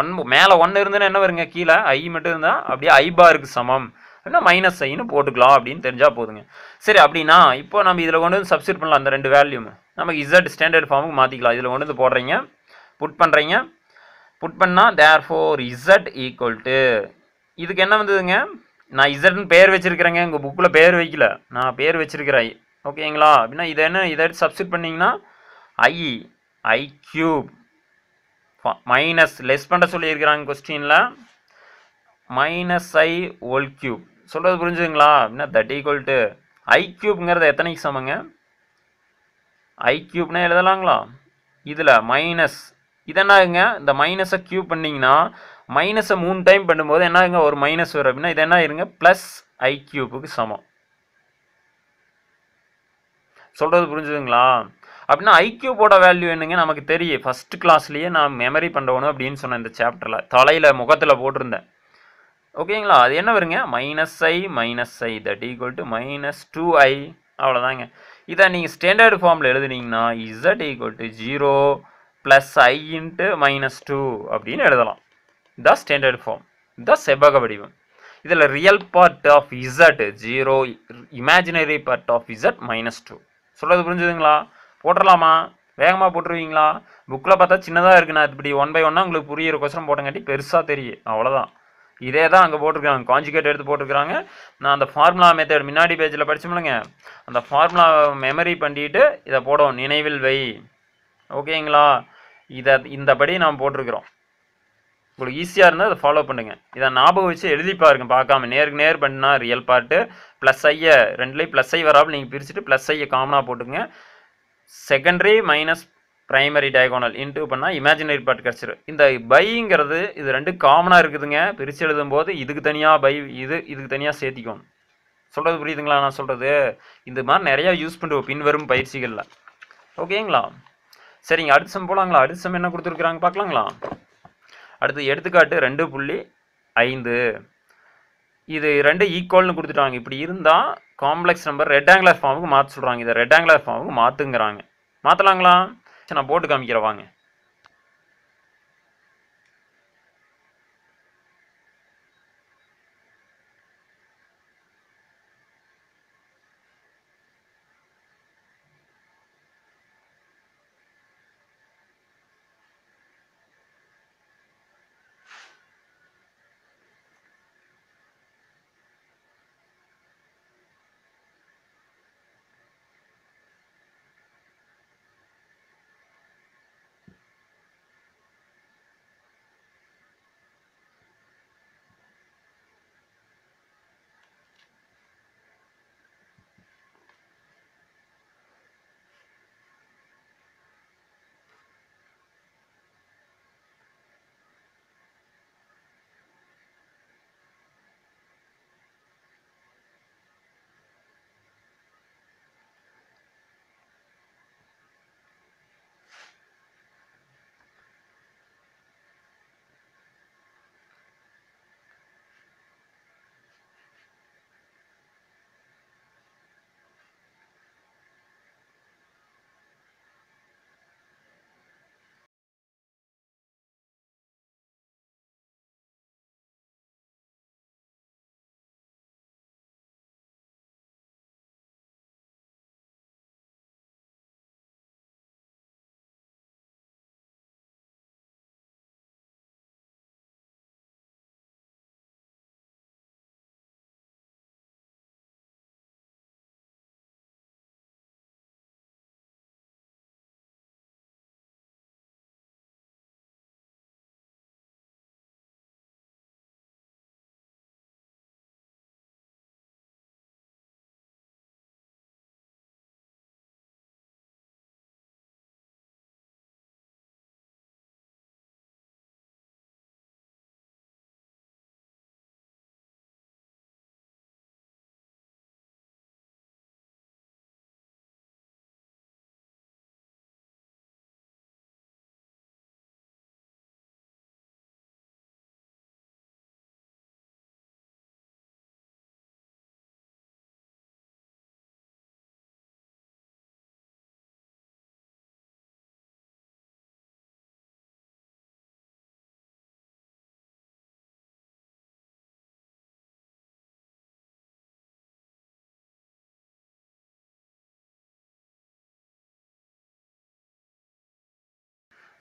ஒன் மேலே ஒன்று இருந்ததுன்னா என்ன வருங்க கீழே ஐ மட்டும் இருந்தால் அப்படியே ஐ பாருக்கு சமம் அப்படின்னா மைனஸ் ஐன்னு போட்டுக்கலாம் அப்படின்னு தெரிஞ்சால் போதுங்க சரி அப்படின்னா இப்போ நம்ம இதில் கொண்டு வந்து சப்ஸ்கிரிப் பண்ணலாம் அந்த ரெண்டு வேல்யூமு நமக்கு இசட் ஸ்டாண்டர்ட் ஃபார்முக்கு மாற்றிக்கலாம் இதில் கொண்டு வந்து போடுறீங்க புட் பண்ணுறீங்க புட் பண்ணால் therefore z equal to இதுக்கு என்ன வந்ததுங்க நான் இசட்னு பேர் வச்சுருக்கிறேங்க உங்கள் புக்கில் பேர் வைக்கல நான் பேர் வச்சுருக்கிறேன் ஓகேங்களா அப்படின்னா இதை என்ன இதை எடுத்து சப்ஸ்கிரிப் பண்ணிங்கன்னா i i cube minus less பண்ண சொல்லியிருக்கிறாங்க கொஸ்டினில் மைனஸ் ஐ ஓல் க்யூப் சொல்கிறது புரிஞ்சுதுங்களா அப்படின்னா தட் ஈக்குவல் டு ஐ க்யூப்ங்கிறது எத்தனைக்கு சமங்க ஐ க்யூப்னா எழுதலாங்களா இதில் மைனஸ் இதென்னாங்க இந்த மைனஸை க்யூப் பண்ணிங்கன்னா மைனஸை மூணு டைம் பண்ணும்போது என்னங்க ஒரு மைனஸ் வரும் அப்படின்னா இது என்ன இருங்க ப்ளஸ் ஐ சமம் சொல்கிறது புரிஞ்சுதுங்களா அப்படின்னா ஐக்கியூபோட வேல்யூ என்னங்க நமக்கு தெரியும் ஃபஸ்ட் கிளாஸ்லேயே நான் மெமரி பண்ணணும் அப்படின்னு சொன்னேன் இந்த சாப்டரில் தலையில் முகத்தில் போட்டிருந்தேன் ஓகேங்களா அது என்ன வருங்க minus i minus i that equal to minus two i அவ்வளோதாங்க இதை நீங்கள் ஸ்டாண்டர்டு ஃபார்மில் எழுதுனீங்கன்னா z equal to zero plus i into minus two அப்படின்னு எழுதலாம் த standard ஃபார்ம் த செவ்வக வடிவம் இதில் real part of z zero imaginary part of z minus two சொல்கிறது புரிஞ்சுதுங்களா போட்டுடலாமா வேகமாக போட்டுருவீங்களா புக்கில் பார்த்தா சின்னதாக இருக்குண்ணா இப்படி ஒன் பை ஒன்னா உங்களுக்கு புரியிற கொஸ்டின் போட்டங்காட்டி பெருசாக தெரியும் அவ்வளோதான் இதே தான் அங்கே போட்டிருக்காங்க காஞ்சிகேட் எடுத்து போட்டிருக்கிறாங்க நான் அந்த ஃபார்முலா மெத்தட் முன்னாடி பேஜில் படிச்சோம்லங்க அந்த ஃபார்முலா மெமரி பண்ணிட்டு இதை போடும் நினைவில் வை ஓகேங்களா இதை இந்தபடி நாம் போட்டிருக்கிறோம் உங்களுக்கு ஈஸியாக இருந்தால் அதை ஃபாலோ பண்ணுங்கள் இதை ஞாபகம் வச்சு எழுதி பாருங்க பார்க்காம நேருக்கு நேர் பண்ணால் ரியல் பார்ட்டு ப்ளஸ் ஐய ரெண்டுலேயும் ப்ளஸ் ஐ வராமல் நீங்கள் பிரிச்சுட்டு ப்ளஸ் ஐயை காமனாக போட்டுங்க secondary minus primary diagonal into பண்ணால் இமேஜினரி பார்ட் கிடச்சிரும் இந்த பைங்கிறது இது ரெண்டு காமனாக இருக்குதுங்க பிரித்து எழுதும் போது இதுக்கு தனியாக பை இது இதுக்கு தனியாக சேர்த்திக்கணும் சொல்கிறது புரியுதுங்களா நான் சொல்கிறது இந்த மாதிரி நிறையா யூஸ் பண்ணுவோம் பின்வரும் பயிற்சிகளில் ஓகேங்களா சரிங்க அடுத்த சம் போகலாங்களா அடுத்த சம் என்ன கொடுத்துருக்குறாங்க பார்க்கலாங்களா அடுத்து எடுத்துக்காட்டு ரெண்டு புள்ளி ஐந்து இது ரெண்டு ஈக்குவல்னு கொடுத்துட்டாங்க இப்படி இருந்தால் காம்ப்ளெக்ஸ் நம்பர் ரெக்டாங்குலர் ஃபார்முக்கு மாற்ற சொல்கிறாங்க இதை ரெக்டாங்குலர் ஃபார்முக்கு மாற்றுங்கிறாங்க மாற்றலாங்களா சரி நான் போட்டு காமிக்கிறவாங்க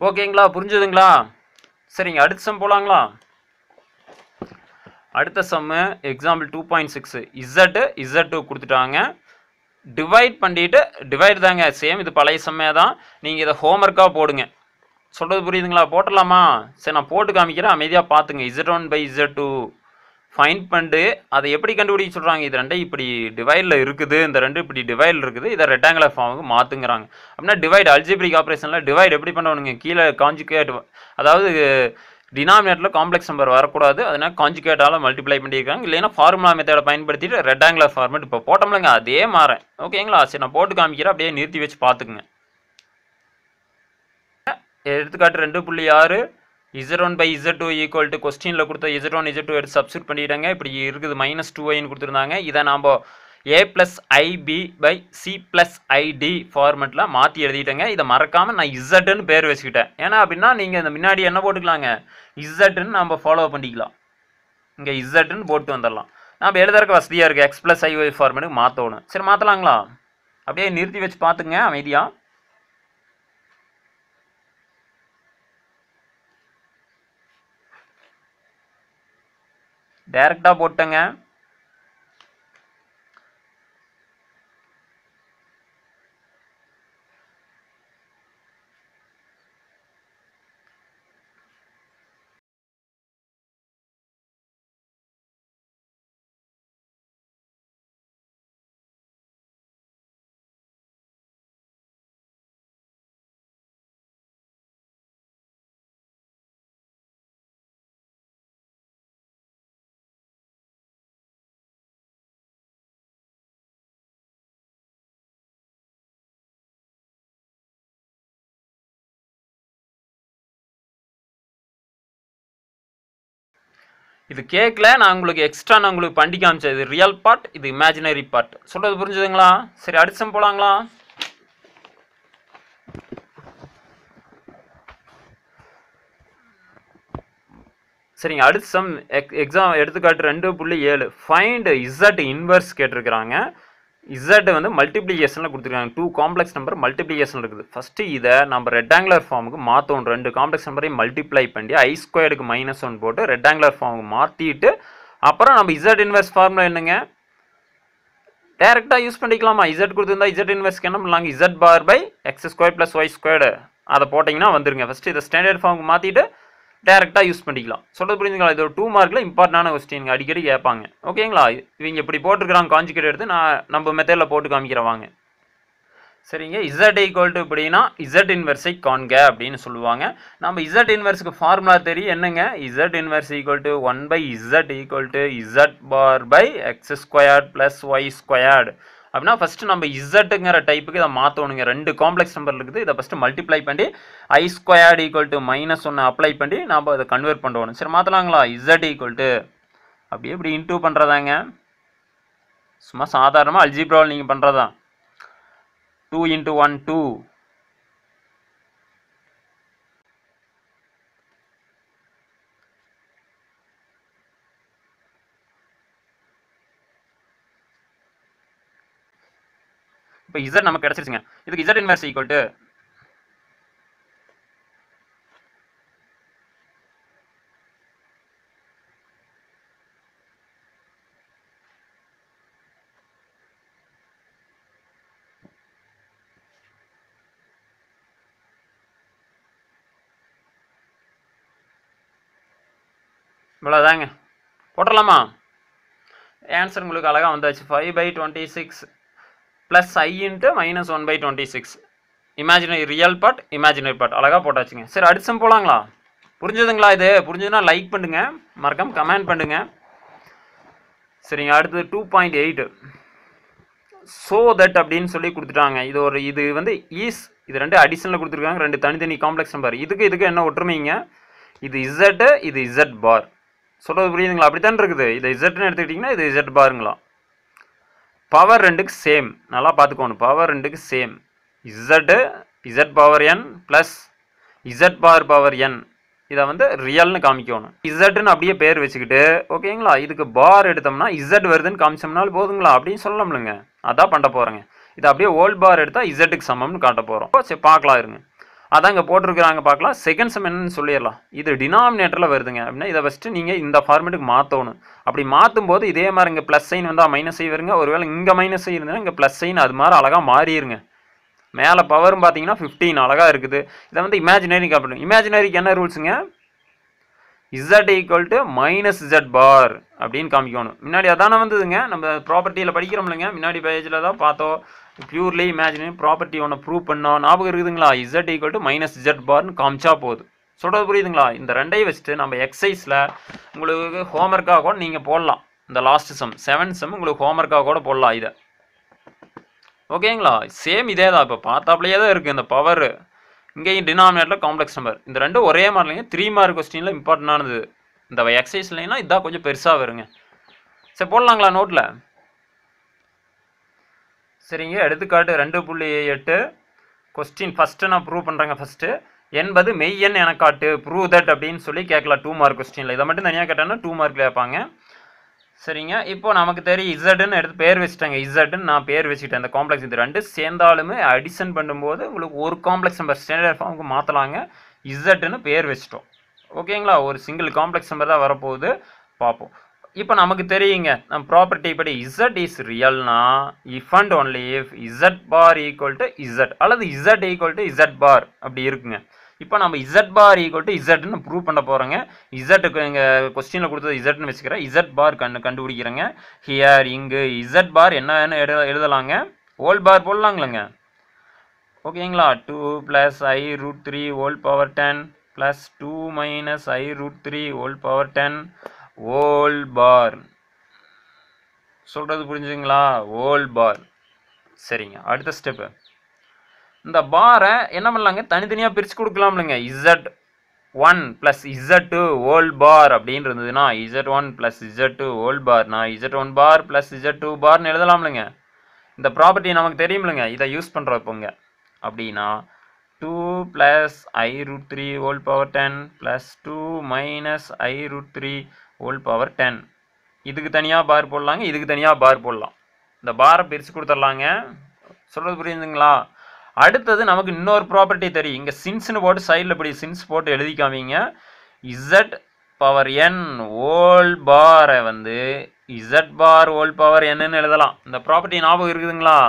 ஓகேங்களா புரிஞ்சுதுங்களா சரிங்க அடுத்த சம் போகலாங்களா அடுத்த sum example two point six z z கொடுத்துட்டாங்க டிவைட் பண்ணிட்டு டிவைட் தாங்க சேம் இது பழைய சம்மே தான் நீங்கள் இதை ஹோம்ஒர்க்காக போடுங்க சொல்கிறது புரியுதுங்களா போட்டலாமா சரி நான் போட்டு காமிக்கிறேன் அமைதியாக பார்த்துங்க z one by z two find பண்ணிட்டு அதை எப்படி கண்டுபிடிக்க சொல்கிறாங்க இது ரெண்டு இப்படி டிவைடில் இருக்குது இந்த ரெண்டு இப்படி டிவைடில் இருக்குது இதை ரெக்டாங்குலர் ஃபார்முக்கு மாற்றுங்கிறாங்க அப்படின்னா டிவைட் அல்ஜிபிரிக் ஆப்ரேஷனில் டிவைட் எப்படி பண்ணணுங்க கீழே காஞ்சிகேட் அதாவது டினாமினேட்டில் காம்ப்ளெக்ஸ் நம்பர் வரக்கூடாது அதனால் காஞ்சிகேட்டால் மல்டிப்ளை பண்ணியிருக்காங்க இல்லைன்னா ஃபார்முலா மெத்தடை பயன்படுத்திட்டு ரெக்டாங்குலர் ஃபார்மெட் இப்போ போட்டோம்லங்க அதே மாறேன் ஓகேங்களா சரி நான் போட்டு காமிக்கிறேன் அப்படியே நிறுத்தி வச்சு பார்த்துக்குங்க எடுத்துக்காட்டு ரெண்டு புள்ளி ஆறு z one Z2 equal to equal to கொஸ்டினில் கொடுத்த Z2 ஒன் இசட் டூ எடுத்து சப்ஸ்டியூட் பண்ணிட்டாங்க இப்படி இருக்குது மைனஸ் டூ ஐன்னு கொடுத்துருந்தாங்க இதை நாம் a plus i b by c plus i d ஃபார்மெட்டில் மாற்றி எழுதிட்டேங்க இதை மறக்காமல் நான் இசட்டுன்னு பேர் வச்சுக்கிட்டேன் ஏன்னா அப்படின்னா நீங்கள் இந்த முன்னாடி என்ன போட்டுக்கலாங்க இசட்டுன்னு நம்ம ஃபாலோ பண்ணிக்கலாம் இங்கே இசட்டுன்னு போட்டு வந்துடலாம் நம்ம வசதியாக இருக்குது எக்ஸ் ப்ளஸ் மாற்றணும் சரி மாற்றலாங்களா அப்படியே நிறுத்தி வச்சு பார்த்துங்க அமைதியாக டேரெக்டாக போட்டேங்க இது கேட்கல நான் உங்களுக்கு எக்ஸ்ட்ரா நான் உங்களுக்கு பண்டிகை காமிச்சேன் இது ரியல் பார்ட் இது இமேஜினரி பார்ட் சொல்கிறது புரிஞ்சுதுங்களா சரி அடிச்சம் போகலாங்களா சரிங்க அடுத்த சம் எக்ஸாம் எடுத்துக்காட்டு ரெண்டு புள்ளி ஏழு ஃபைண்ட் இசட் இன்வர்ஸ் கேட்டிருக்கிறாங்க இசட் வந்து மல்டிப்ளிகேஷனில் கொடுத்துருக்காங்க டூ காம்ப்ளெக்ஸ் நம்பர் மல்டிப்ளிகேஷன் இருக்குது ஃபஸ்ட்டு இதை நம்ம ரெக்டாங்குலர் ஃபார்முக்கு மாற்றணும் ரெண்டு காம்ப்ளெக்ஸ் நம்பரையும் மல்டிப்ளை பண்ணி ஐ ஸ்கொயருக்கு மைனஸ் ஒன் போட்டு ரெக்டாங்குலர் ஃபார்முக்கு மாற்றிட்டு அப்புறம் நம்ம இசட் இன்வெர்ஸ் ஃபார்முலா என்னங்க டேரெக்டாக யூஸ் பண்ணிக்கலாமா இசட் கொடுத்துருந்தா இசட் இன்வெர்ஸ்க்கு என்ன பண்ணலாங்க z bar by x square plus Y squared அதை போட்டிங்கன்னா வந்துருங்க ஃபஸ்ட்டு இதை ஸ்டாண்டர்ட் ஃபார்முக்கு மாற்றிட்டு டேரெக்டாக யூஸ் பண்ணிக்கலாம் சொல்கிறது புரிஞ்சுங்களா இது ஒரு டூ மார்க்கில் இம்பார்ட்டான கொஸ்டின் அடிக்கடி கேட்பாங்க ஓகேங்களா இவங்க இப்படி போட்டிருக்கிறாங்க காஞ்சிக்கிட்ட எடுத்து நான் நம்ம மெத்தடில் போட்டு காமிக்கிறவாங்க சரிங்க இசட் ஈக்குவல் டு இப்படின்னா இசட் இன்வெர்ஸை காண்க அப்படின்னு சொல்லுவாங்க நம்ம இசட் இன்வெர்ஸுக்கு ஃபார்முலா தெரியும் என்னங்க z inverse equal to one by z equal to z bar by x squared plus Y squared அப்படின்னா ஃபஸ்ட்டு நம்ம இசட்டுங்கிற டைப்புக்கு இதை மாற்றணுங்க ரெண்டு காம்ப்ளெக்ஸ் நம்பர் இருக்குது இதை ஃபஸ்ட்டு மல்டிப்ளை பண்ணி i squared equal to minus ஒன்று அப்ளை பண்ணி நம்ம அதை கன்வெர்ட் பண்ணுவோம் சரி மாற்றலாங்களா இசட் ஈக்குவல் டு அப்படியே இப்படி இன்டூ பண்ணுறதாங்க சும்மா சாதாரணமாக அல்ஜிப்ராவில் நீங்கள் பண்ணுறதான் டூ இன்ட்டு ஒன் டூ இப்போ இசட் நமக்கு கிடச்சிருச்சுங்க இதுக்கு இசட் இன்வெர்ஸ் ஈக்குவல் டு இவ்வளோதாங்க போட்டுடலாமா ஆன்சர் உங்களுக்கு அழகாக வந்தாச்சு five by twenty six plus i into minus one by twenty six imaginary real part imaginary part அழகாக போட்டாச்சுங்க சரி அடிச்சம் போகலாங்களா புரிஞ்சதுங்களா இது புரிஞ்சதுன்னா லைக் பண்ணுங்கள் மறக்காம கமெண்ட் பண்ணுங்கள் சரிங்க அடுத்தது two point eight so that அப்படின்னு சொல்லி கொடுத்துட்டாங்க இது ஒரு இது வந்து ஈஸ் இது ரெண்டு அடிஷனில் கொடுத்துருக்காங்க ரெண்டு தனித்தனி காம்ப்ளெக்ஸ் நம்பர் இதுக்கு இதுக்கு என்ன ஒற்றுமைங்க இது இசட்டு இது இசட் பார் சொல்கிறது புரியுதுங்களா அப்படி தானே இருக்குது இது இசட்னு எடுத்துக்கிட்டிங்கன்னா இது இசட் பாருங்களா பவர் ரெண்டுக்கு சேம் நல்லா பார்த்துக்கோணும் பவர் ரெண்டுக்கு same z z power n plus z power power n இதை வந்து ரியல்னு காமிக்கணும் இசட்னு அப்படியே பேர் வச்சுக்கிட்டு ஓகேங்களா இதுக்கு பார் எடுத்தோம்னா இசட் வருதுன்னு காமிச்சோம்னாலும் போதுங்களா அப்படின்னு சொல்லலாம்லங்க அதான் பண்ண போகிறேங்க இதை அப்படியே ஓல்ட் பார் எடுத்தால் இசட்டுக்கு சமம்னு காட்ட போகிறோம் சரி பார்க்கலாம் இருங்க அதான் இங்கே போட்டிருக்கிறாங்க பார்க்கலாம் செகண்ட் செம் என்னன்னு சொல்லிடலாம் இது டினாமினேட்டரில் வருதுங்க அப்படின்னா இதை ஃபஸ்ட்டு நீங்கள் இந்த ஃபார்மேட்டுக்கு மாற்றணும் அப்படி மாற்றும் போது இதே மாதிரி இங்கே ப்ளஸ் சைன் வந்தால் மைனஸ் சை வருங்க ஒருவேளை இங்கே மைனஸ் சை இங்கே ப்ளஸ் சைன் அது மாதிரி அழகாக மாறிடுங்க மேலே பவரும் பார்த்தீங்கன்னா ஃபிஃப்டீன் அழகாக இருக்குது இதை வந்து இமேஜினரி காப்பிடும் இமேஜினரிக்கு என்ன ரூல்ஸுங்க z equal to minus Z bar அப்படின்னு காமிக்கணும் முன்னாடி அதானே வந்ததுங்க நம்ம ப்ராப்பர்ட்டியில் படிக்கிறோம் இல்லைங்க முன்னாடி பேஜில் தான் பார்த்தோம் பியூர்லி இமேஜினரி ப்ராப்பர்ட்டி ஒன்று ப்ரூவ் பண்ணோம் ஞாபகம் இருக்குதுங்களா z equal to minus z பார்னு காமிச்சா போதும் சொல்கிறது புரியுதுங்களா இந்த ரெண்டையும் வச்சுட்டு நம்ம எக்ஸசைஸில் உங்களுக்கு ஹோம்ஒர்க்காக கூட நீங்கள் போடலாம் இந்த லாஸ்ட் செம் செவன்த் செம் உங்களுக்கு ஹோம்ஒர்க்காக கூட போடலாம் இதை ஓகேங்களா சேம் இதே தான் இப்போ பார்த்தாப்லையே தான் இருக்குது இந்த பவர் இங்கேயும் டினாமினேட்டில் காம்ப்ளெக்ஸ் நம்பர் இந்த ரெண்டும் ஒரே மாதிரி இல்லைங்க த்ரீ மார்க் கொஸ்டினில் இம்பார்ட்டண்டானது இந்த எக்ஸசைஸ் இல்லைன்னா இதான் கொஞ்சம் பெருசாக வருங்க சரி போடலாங்களா நோட்டில் சரிங்க எடுத்துக்காட்டு ரெண்டு புள்ளி எட்டு கொஸ்டின் ஃபஸ்ட்டு நான் ப்ரூவ் பண்ணுறேங்க ஃபஸ்ட்டு என்பது மெய்யன் என காட்டு ப்ரூவ் தட் அப்படின்னு சொல்லி கேட்கலாம் டூ மார்க் கொஸ்டினில் இதை மட்டும் தனியாக கேட்டோன்னா டூ மார்க்கில் கேட்பாங்க சரிங்க இப்போ நமக்கு தெரியும் இசட்டுன்னு எடுத்து பேர் வச்சுட்டாங்க இசட்டுன்னு நான் பேர் வச்சுட்டேன் இந்த காம்ப்ளெக்ஸ் இது ரெண்டு சேர்ந்தாலுமே அடிஷன் பண்ணும்போது உங்களுக்கு ஒரு காம்ப்ளெக்ஸ் நம்பர் ஸ்டாண்டர்ட் ஃபார்முக்கு மாற்றலாங்க இசட்டுன்னு பேர் வச்சுட்டோம் ஓகேங்களா ஒரு சிங்கிள் காம்ப்ளெக்ஸ் நம்பர் தான் வரப்போகுது பார்ப்போம் இப்போ நமக்கு தெரியுங்க நம்ம ப்ராப்பர்ட்டி படி இசட் இஸ் ரியல்னா if and only if z bar equal to z அல்லது z equal to z bar அப்படி இருக்குங்க இப்போ நம்ம இசட் பார் ஈக்குவல் டு இசட்னு ப்ரூவ் பண்ண போகிறோங்க இசட்டுக்கு இங்கே கொஸ்டினில் கொடுத்தது இசட்னு வச்சுக்கிறேன் இசட் பார் கண்டு கண்டுபிடிக்கிறேங்க ஹியர் இங்கு இசட் பார் என்ன எழு எழுதலாங்க ஓல்ட் பார் போடலாங்களேங்க ஓகேங்களா two plus i root three whole power ten plus two minus I root three whole power ten whole bar சொல்கிறது புரிஞ்சுங்களா ஓல் பார் சரிங்க அடுத்த ஸ்டெப்பு இந்த பாரை என்ன பண்ணலாங்க தனித்தனியாக பிரித்து கொடுக்கலாம்லங்க z one plus Z two whole bar அப்படின்னு இருந்ததுன்னா z one plus Z two whole பார்னா z one bar plus Z two பார்னு எழுதலாம்லங்க இந்த ப்ராப்பர்ட்டி நமக்கு தெரியும்லங்க இதை யூஸ் பண்ணுறப்போங்க அப்படின்னா two plus i root three whole power ten plus two minus I root three whole power ten இதுக்கு தனியாக பார் போடலாங்க இதுக்கு தனியாக பார் போடலாம் இந்த பாரை பிரித்து கொடுத்துட்லாங்க சொல்கிறது புரியுதுங்களா அடுத்தது நமக்கு இன்னொரு ப்ராப்பர்ட்டி தெரியும் இங்கே சின்ஸ்னு போட்டு சைடில் இப்படி சின்ஸ் போட்டு எழுதி காமிங்க இசட் பவர் என் ஓல் பாரை வந்து இசட் பார் ஓல் பவர் என்னன்னு எழுதலாம் இந்த ப்ராப்பர்ட்டி ஞாபகம் இருக்குதுங்களா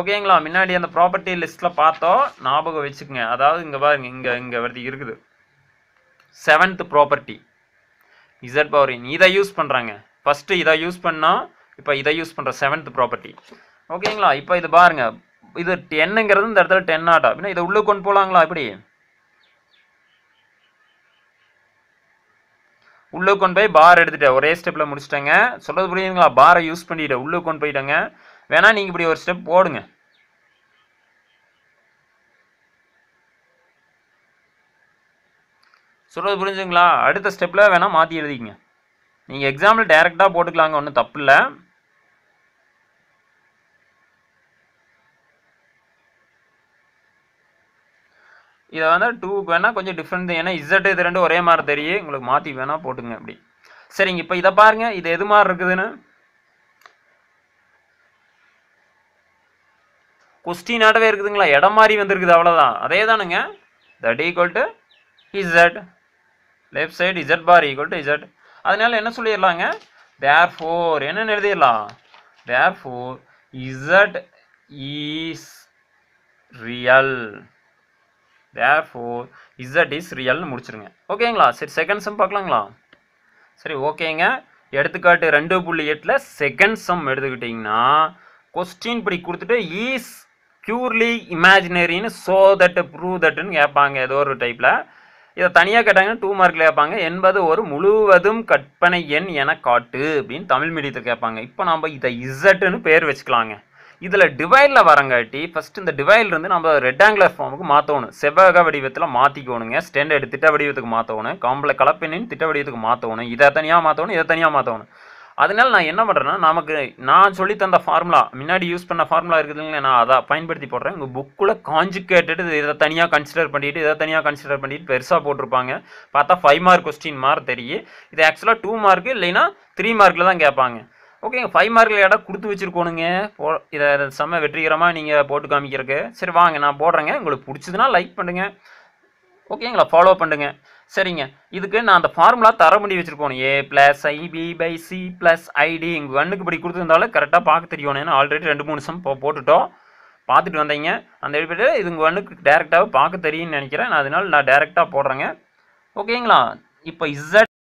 ஓகேங்களா முன்னாடி அந்த ப்ராப்பர்ட்டி லிஸ்ட்டில் பார்த்தோம் ஞாபகம் வச்சுக்கோங்க அதாவது இங்கே பாருங்க இங்கே இங்கே வருது இருக்குது seventh property z power n இதை யூஸ் பண்ணுறாங்க ஃபஸ்ட்டு இதை யூஸ் பண்ணால் இப்போ இதை யூஸ் பண்ணுற செவன்த் ப்ராப்பர்ட்டி ஓகேங்களா இப்போ இது பாருங்கள் இது டென்னுங்கிறது இந்த இடத்துல டென் ஆட்டா அப்படின்னா இதை உள்ளே கொண்டு போகலாங்களா இப்படி உள்ளே கொண்டு போய் பார் எடுத்துகிட்டேன் ஒரே ஸ்டெப்பில் முடிச்சிட்டேங்க சொல்கிறது புரியுதுங்களா பாரை யூஸ் பண்ணிட்டேன் உள்ளே கொண்டு போயிட்டேங்க வேணால் நீங்கள் இப்படி ஒரு ஸ்டெப் போடுங்க சொல்கிறது புரிஞ்சுங்களா அடுத்த ஸ்டெப்பில் வேணால் மாற்றி எழுதிக்கங்க நீங்கள் எக்ஸாம்பிள் டைரெக்டாக போட்டுக்கலாங்க ஒன்றும் தப்பு இல்லை இதை வந்து டூக்கு வேணால் கொஞ்சம் டிஃப்ரெண்ட் ஏன்னா இசட்டு இது ரெண்டும் ஒரே மாதிரி தெரியும் உங்களுக்கு மாற்றி வேணால் போட்டுங்க அப்படி சரிங்க இப்போ இதை பாருங்கள் இது எது மாதிரி இருக்குதுன்னு ஆட்டவே இருக்குதுங்களா இடம் மாதிரி வந்துருக்குது அவ்வளோதான் அதே தானுங்க that equal to z left side z bar equal to z அதனால என்ன சொல்லிடலாங்க தேர் ஃபோர் என்னென்னு எழுதிடலாம் therefore z is real therefore z is ரியல்னு முடிச்சிருங்க ஓகேங்களா சரி செகண்ட் சம் பார்க்கலாங்களா சரி ஓகேங்க எடுத்துக்காட்டு ரெண்டு புள்ளி எட்டில் செகண்ட் சம் எடுத்துக்கிட்டிங்கன்னா கொஸ்டின் இப்படி கொடுத்துட்டு ஈஸ் பியூர்லி இமேஜினரின்னு சோ தட் ப்ரூவ் தட்டுன்னு கேட்பாங்க ஏதோ ஒரு டைப்பில் இதை தனியாக கேட்டாங்கன்னா டூ மார்க்ல கேட்பாங்க என்பது ஒரு முழுவதும் கற்பனை எண் என காட்டு அப்படின்னு தமிழ் மீடியத்தில் கேட்பாங்க இப்போ நம்ம இதை இசட்டுன்னு பேர் வச்சுக்கலாங்க இதில் டிவைடில் வரங்காட்டி ஃபஸ்ட் இந்த டிவைட்லேருந்து நம்ம ரெக்டாங்குலர் ஃபார்முக்கு மாற்றணும் செவ்வக வடிவத்தில் மாற்றிக்கணுங்க ஸ்டாண்டர்டு திட்ட வடிவத்துக்கு மாற்றணும் காம்பளை கலப்பெண்ணின் திட்ட வடிவத்துக்கு மாற்றணும் இதை தனியாக மாற்றணும் இதை தனியாக மாற்றணும் அதனால் நான் என்ன பண்ணுறேன்னா நமக்கு நான் சொல்லி தந்த ஃபார்முலா முன்னாடி யூஸ் பண்ண ஃபார்முலா இருக்குது இல்லைங்களா நான் அதை பயன்படுத்தி போடுறேன் உங்கள் புக்கில் காஞ்சுகேட்டட் இதை தனியாக கன்சிடர் பண்ணிவிட்டு இதை தனியாக கன்சிடர் பண்ணிவிட்டு பெருசாக போட்டிருப்பாங்க பார்த்தா ஃபைவ் மார்க் கொஸ்டின் மாதிரி தெரியும் இது ஆக்சுவலாக டூ மார்க்கு இல்லைன்னா த்ரீ மார்க்கில் தான் கேட்பாங்க ஓகேங்க ஃபைவ் மார்க்கில் இடம் கொடுத்து வச்சுருக்கோணுங்க போ இதை செம்ம வெற்றிகரமாக நீங்கள் போட்டு காமிக்கிறதுக்கு சரி வாங்க நான் போடுறேங்க உங்களுக்கு பிடிச்சதுன்னா லைக் பண்ணுங்கள் ஓகேங்களா ஃபாலோ பண்ணுங்கள் சரிங்க இதுக்கு நான் அந்த ஃபார்முலா தர முடிவு வச்சுருப்போம் a plus i b by c plus i d இங்கே கண்ணுக்கு இப்படி கொடுத்துருந்தாலும் கரெக்டாக பார்க்க தெரியணும் ஏன்னா ஆல்ரெடி ரெண்டு மூணு சம் போட்டுட்டோம் பார்த்துட்டு வந்தீங்க அந்த இது உங்கள் ஒன்றுக்கு டேரெக்டாக பார்க்க தெரியும்னு நினைக்கிறேன் நான் அதனால் நான் டேரெக்டாக போடுறேங்க ஓகேங்களா இப்போ இசட்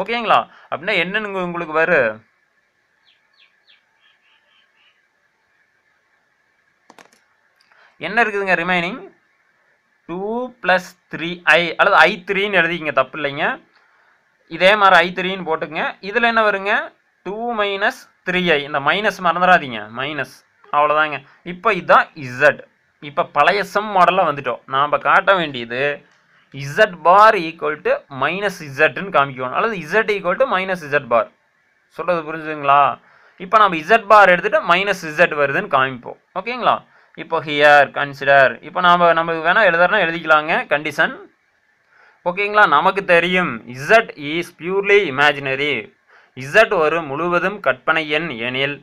ஓகேங்களா அப்படின்னா என்னென்னு உங்களுக்கு வரு என்ன இருக்குதுங்க remaining two plus three i அல்லது ஐ த்ரீன்னு எழுதிக்கிங்க தப்பு இல்லைங்க இதே மாதிரி ஐ த்ரீன்னு போட்டுக்கங்க இதில் என்ன வருங்க டூ மைனஸ் த்ரீ ஐ இந்த மைனஸ் மறந்துடாதீங்க மைனஸ் அவ்வளோதாங்க இப்போ இதுதான் இசட் இப்போ பழைய சம் மாடலாக வந்துட்டோம் நாம் காட்ட வேண்டியது z bar to minus minus இசட்னு காமிக்கணும் அல்லது z equal to minus Z bar சொல்கிறது புரிஞ்சுங்களா இப்போ நம்ம இசட் பார் எடுத்துகிட்டு மைனஸ் இசட் வருதுன்னு காமிப்போம் ஓகேங்களா இப்போ ஹியர் கன்சிடர் இப்போ நாம் நமக்கு வேணால் எடுதார்னா எழுதிக்கலாங்க கண்டிஷன் ஓகேங்களா நமக்கு தெரியும் z is purely imaginary z ஒரு முழுவதும் கற்பனை எண் எனில்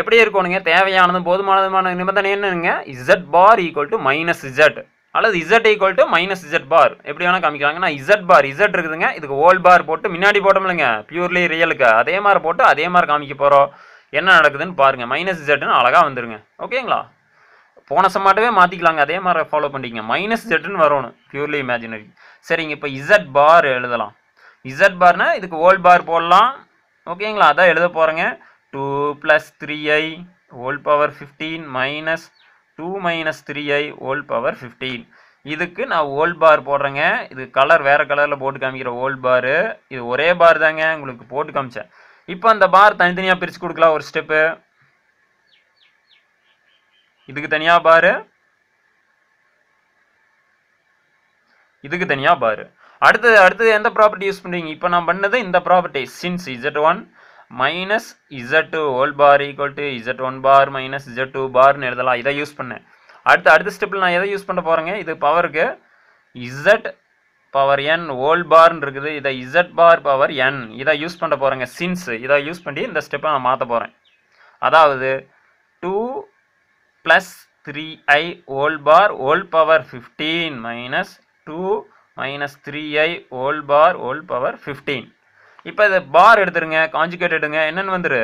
எப்படி இருக்கணுங்க தேவையானதும் போதுமானதுமான நிபந்தனை என்னங்க z bar equal to minus z அல்லது z equal to minus Z bar எப்படி வேணால் காமிக்கிறாங்க நான் இசட் பார் இசட் இருக்குதுங்க இதுக்கு ஓல்ட் பார் போட்டு முன்னாடி போட்டோம்லங்க பியூர்லி ரியலுக்கு அதே மாதிரி போட்டு அதே மாதிரி காமிக்க போகிறோம் என்ன நடக்குதுன்னு பாருங்கள் மைனஸ் இசட்னு அழகாக வந்துருங்க ஓகேங்களா போன சம்மாட்டவே மாற்றிக்கலாங்க அதே மாதிரி ஃபாலோ பண்ணிக்கோங்க மைனஸ் ஜெட்னு வரணும் பியூர்லி இமேஜினரி சரிங்க இப்போ இசட் பார் எழுதலாம் இசட் பார்னா இதுக்கு ஓல்ட் பார் போடலாம் ஓகேங்களா அதான் எழுத போகிறேங்க two plus three i whole power fifteen minus two minus three i whole power fifteen இதுக்கு நான் ஓல்ட் பார் போடுறேங்க இது கலர் வேறு கலரில் போட்டு காமிக்கிற ஓல்ட் பாரு இது ஒரே பார் தாங்க உங்களுக்கு போட்டு காமிச்சேன் இப்போ அந்த பார் தனித்தனியாக பிரிச்சு கொடுக்கலாம் ஒரு step இதுக்கு தனியாக bar இதுக்கு தனியாக bar அடுத்து எந்த ப்ராப்பர்ட்டி யூஸ் பண்ணுறீங்க இப்போ நான் பண்ணது இந்த property since z1 one minus Z two bar bar equal z1 z one bar minus Z two இதை யூஸ் பண்ணேன் அடுத்து அடுத்த ஸ்டெப்பில் நான் இதை யூஸ் பண்ண போகிறேங்க இது பவருக்கு z power n whole bar நிருக்குது இதை இசட் பார் பவர் என் இதை யூஸ் பண்ண போகிறேங்க since இதை யூஸ் பண்ணி இந்த ஸ்டெப்பை நான் மாத்தப் போகிறேன் அதாவது two plus three i bar bar power power fifteen minus two minus three i whole bar 15 power fifteen இப்போ இது பார் எடுத்துருங்க காஞ்சுகேட் எடுங்க என்னென்னு வந்துரு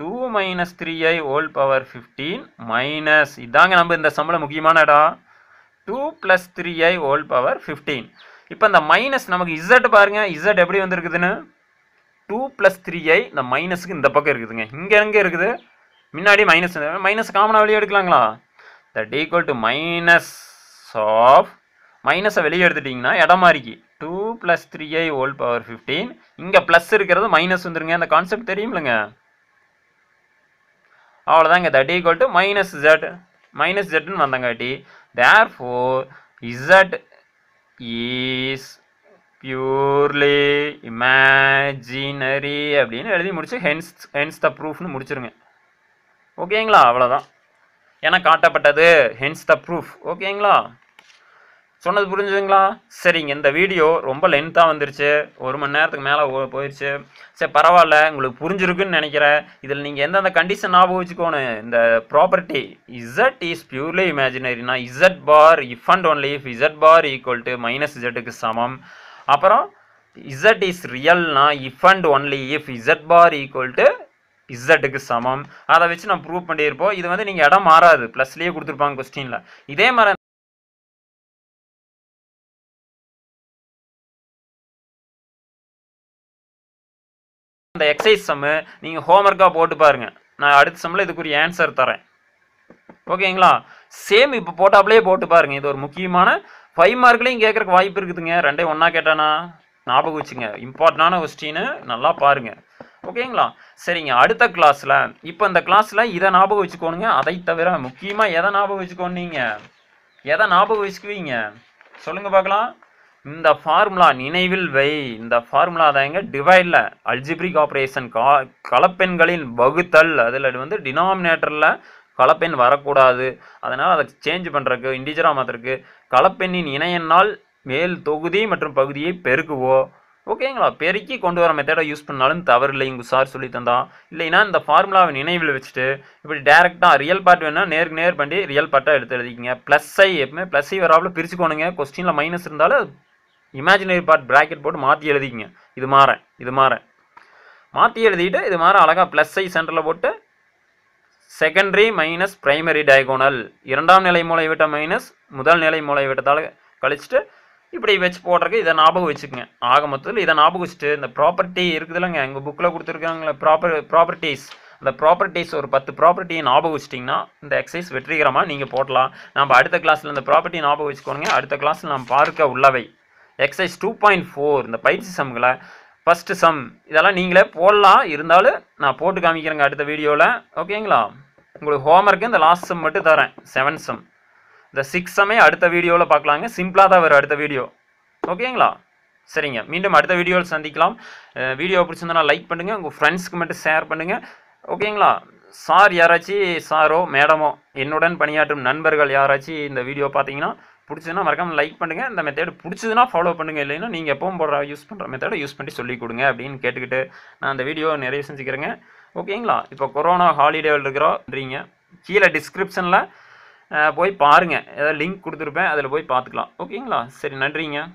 two minus three i whole power fifteen minus இதாங்க நம்ம இந்த சம்பளம் முக்கியமான இடம் two plus three i whole power fifteen இப்போ இந்த மைனஸ் நமக்கு இசட் பாருங்க இசட் எப்படி வந்துருக்குதுன்னு டூ ப்ளஸ் த்ரீ ஐ இந்த மைனஸுக்கு இந்த பக்கம் இருக்குதுங்க இங்கே எங்கே இருக்குது முன்னாடி மைனஸ் மைனஸ் காமனாக வெளியே எடுக்கலாங்களா the equal to minus of மைனஸை வெளியே எடுத்துட்டிங்கன்னா இடம் மாறிக்கு two plus three i whole power fifteen இங்கே ப்ளஸ் இருக்கிறது மைனஸ் வந்துருங்க அந்த கான்செப்ட் தெரியுமில்லைங்க அவ்வளோதாங்க that equal to minus z minus ஜெட்னு வந்தங்காட்டி therefore z is purely imaginary அப்படின்னு எழுதி முடிச்சு ஹென்ஸ் ஹென்ஸ் த ப்ரூஃப்னு முடிச்சிருங்க ஓகேங்களா அவ்வளோதான் ஏன்னா காட்டப்பட்டது ஹென்ஸ் த ப்ரூஃப் ஓகேங்களா சொன்னது புரிஞ்சுதுங்களா சரிங்க இந்த வீடியோ ரொம்ப லென்த்தாக வந்துருச்சு ஒரு மணி நேரத்துக்கு மேலே போயிடுச்சு சரி பரவாயில்ல உங்களுக்கு புரிஞ்சிருக்குன்னு நினைக்கிறேன் இதில் நீங்கள் எந்தெந்த கண்டிஷன் ஞாபகம் வச்சுக்கோணும் இந்த ப்ராப்பர்ட்டி இசட் இஸ் பியூர்லி இமேஜினரினா z bar if and only if z bar equal to minus இசட்டுக்கு சமம் அப்புறம் இசட் இஸ் ரியல்னா if and only if z bar equal to இசட்டுக்கு சமம் அதை வச்சு நான் ப்ரூவ் பண்ணியிருப்போம் இது வந்து நீங்கள் இடம் மாறாது ப்ளஸ்லேயே கொடுத்துருப்பாங்க கொஸ்டினில் இதே மாதிரி அந்த எக்ஸசைஸ் சம்மு நீங்கள் ஹோம்ஒர்க்காக போட்டு பாருங்கள் நான் அடுத்த சம்மில் இதுக்குரிய ஆன்சர் தரேன் ஓகேங்களா சேம் இப்போ போட்டாப்லேயே போட்டு பாருங்கள் இது ஒரு முக்கியமான ஃபைவ் மார்க்லேயும் கேட்குறக்கு வாய்ப்பு இருக்குதுங்க ரெண்டே ஒன்றா கேட்டானா ஞாபகம் வச்சுங்க இம்பார்ட்டண்டான கொஸ்டின்னு நல்லா பாருங்கள் ஓகேங்களா சரிங்க அடுத்த கிளாஸில் இப்போ இந்த கிளாஸில் இதை ஞாபகம் வச்சுக்கோணுங்க அதை தவிர முக்கியமாக எதை ஞாபகம் வச்சுக்கோன்னு எதை ஞாபகம் வச்சுக்குவீங்க சொல்லுங்கள் பார்க்கலாம் இந்த ஃபார்முலா நினைவில் வை இந்த ஃபார்முலா தாங்க டிவைடில் அல்ஜிப்ரிக் ஆப்ரேஷன் கா கலப்பெண்களின் வகுத்தல் அதில் வந்து டினாமினேட்டரில் கலப்பெண் வரக்கூடாது அதனால் அதை சேஞ்ச் பண்ணுறக்கு இண்டிஜராக மாற்றுறக்கு கலப்பெண்ணின் இணையன்னால் மேல் தொகுதி மற்றும் பகுதியை பெருக்குவோ ஓகேங்களா பெருக்கி கொண்டு வர மெத்தடை யூஸ் பண்ணாலும் தவறு இல்லை இங்கு சார் சொல்லி தந்தான் இல்லைன்னா இந்த ஃபார்முலாவை நினைவில் வச்சுட்டு இப்படி டேரெக்டாக ரியல் பார்ட் வேணால் நேருக்கு நேர் பண்ணி ரியல் பார்ட்டாக எடுத்து எழுதிக்கிங்க ப்ளஸ்ஸை எப்பவுமே ப்ளஸ்ஸை வராப்பில் பிரிச்சுக்கோணுங்க கொஸ்டினில் மைனஸ் இருந்தாலும் இமேஜினரி பார்ட் ப்ராக்கெட் போட்டு மாற்றி எழுதிக்கிங்க இது மாற இது மாற மாற்றி எழுதிட்டு இது மாற அழகாக ப்ளஸ் ஐ சென்டரில் போட்டு செகண்டரி மைனஸ் பிரைமரி டயகோனல் இரண்டாம் நிலை மூளை விட்ட மைனஸ் முதல் நிலை மூளை விட்டதால் கழிச்சுட்டு இப்படி வச்சு போடுறதுக்கு இதை ஞாபகம் வச்சுக்கோங்க ஆக மொத்தத்தில் இதை ஞாபகம் வச்சுட்டு இந்த ப்ராப்பர்ட்டி இருக்குது இல்லைங்க எங்கள் புக்கில் கொடுத்துருக்காங்களே ப்ராப்பர் ப்ராப்பர்ட்டிஸ் அந்த ப்ராப்பர்ட்டிஸ் ஒரு பத்து ப்ராப்பர்ட்டியை ஞாபகம் வச்சிட்டிங்கன்னா இந்த எக்ஸசைஸ் வெற்றிகரமாக நீங்கள் போடலாம் நம்ம அடுத்த கிளாஸில் இந்த ப்ராப்பர்ட்டி ஞாபகம் வச்சுக்கோங்க அடுத்த கிளாஸில் நம்ம பார்க்க உள்ளவை எக்ஸசைஸ் டூ பாயிண்ட் ஃபோர் இந்த பயிற்சி சம்களை ஃபஸ்ட்டு சம் இதெல்லாம் நீங்களே போடலாம் இருந்தாலும் நான் போட்டு காமிக்கிறேங்க அடுத்த வீடியோவில் ஓகேங்களா உங்களுக்கு ஹோம்ஒர்க்கு இந்த லாஸ்ட் சம் மட்டும் தரேன் செவன் சம் இந்த சிக்ஸ் சம்மே அடுத்த வீடியோவில் பார்க்கலாங்க சிம்பிளாக தான் வரும் அடுத்த வீடியோ ஓகேங்களா சரிங்க மீண்டும் அடுத்த வீடியோவில் சந்திக்கலாம் வீடியோ பிடிச்சிருந்தனா லைக் பண்ணுங்கள் உங்கள் ஃப்ரெண்ட்ஸ்க்கு மட்டும் ஷேர் பண்ணுங்கள் ஓகேங்களா சார் யாராச்சும் சாரோ மேடமோ என்னுடன் பணியாற்றும் நண்பர்கள் யாராச்சும் இந்த வீடியோ பார்த்தீங்கன்னா பிடிச்சதுன்னா மறக்காமல் லைக் பண்ணுங்கள் இந்த மெத்தேடு பிடிச்சதுன்னா ஃபாலோ பண்ணுங்கள் இல்லைன்னா நீங்கள் எப்பவும் போடுற யூஸ் பண்ணுற மெத்தேடை யூஸ் பண்ணி சொல்லிக் கொடுங்க அப்படின்னு கேட்டுக்கிட்டு நான் அந்த வீடியோ நிறைய செஞ்சுக்கிறேங்க ஓகேங்களா இப்போ கொரோனா ஹாலிடேவில் இருக்கிறோன்றீங்க கீழே டிஸ்கிரிப்ஷனில் போய் பாருங்கள் ஏதாவது லிங்க் கொடுத்துருப்பேன் அதில் போய் பார்த்துக்கலாம் ஓகேங்களா சரி நன்றிங்க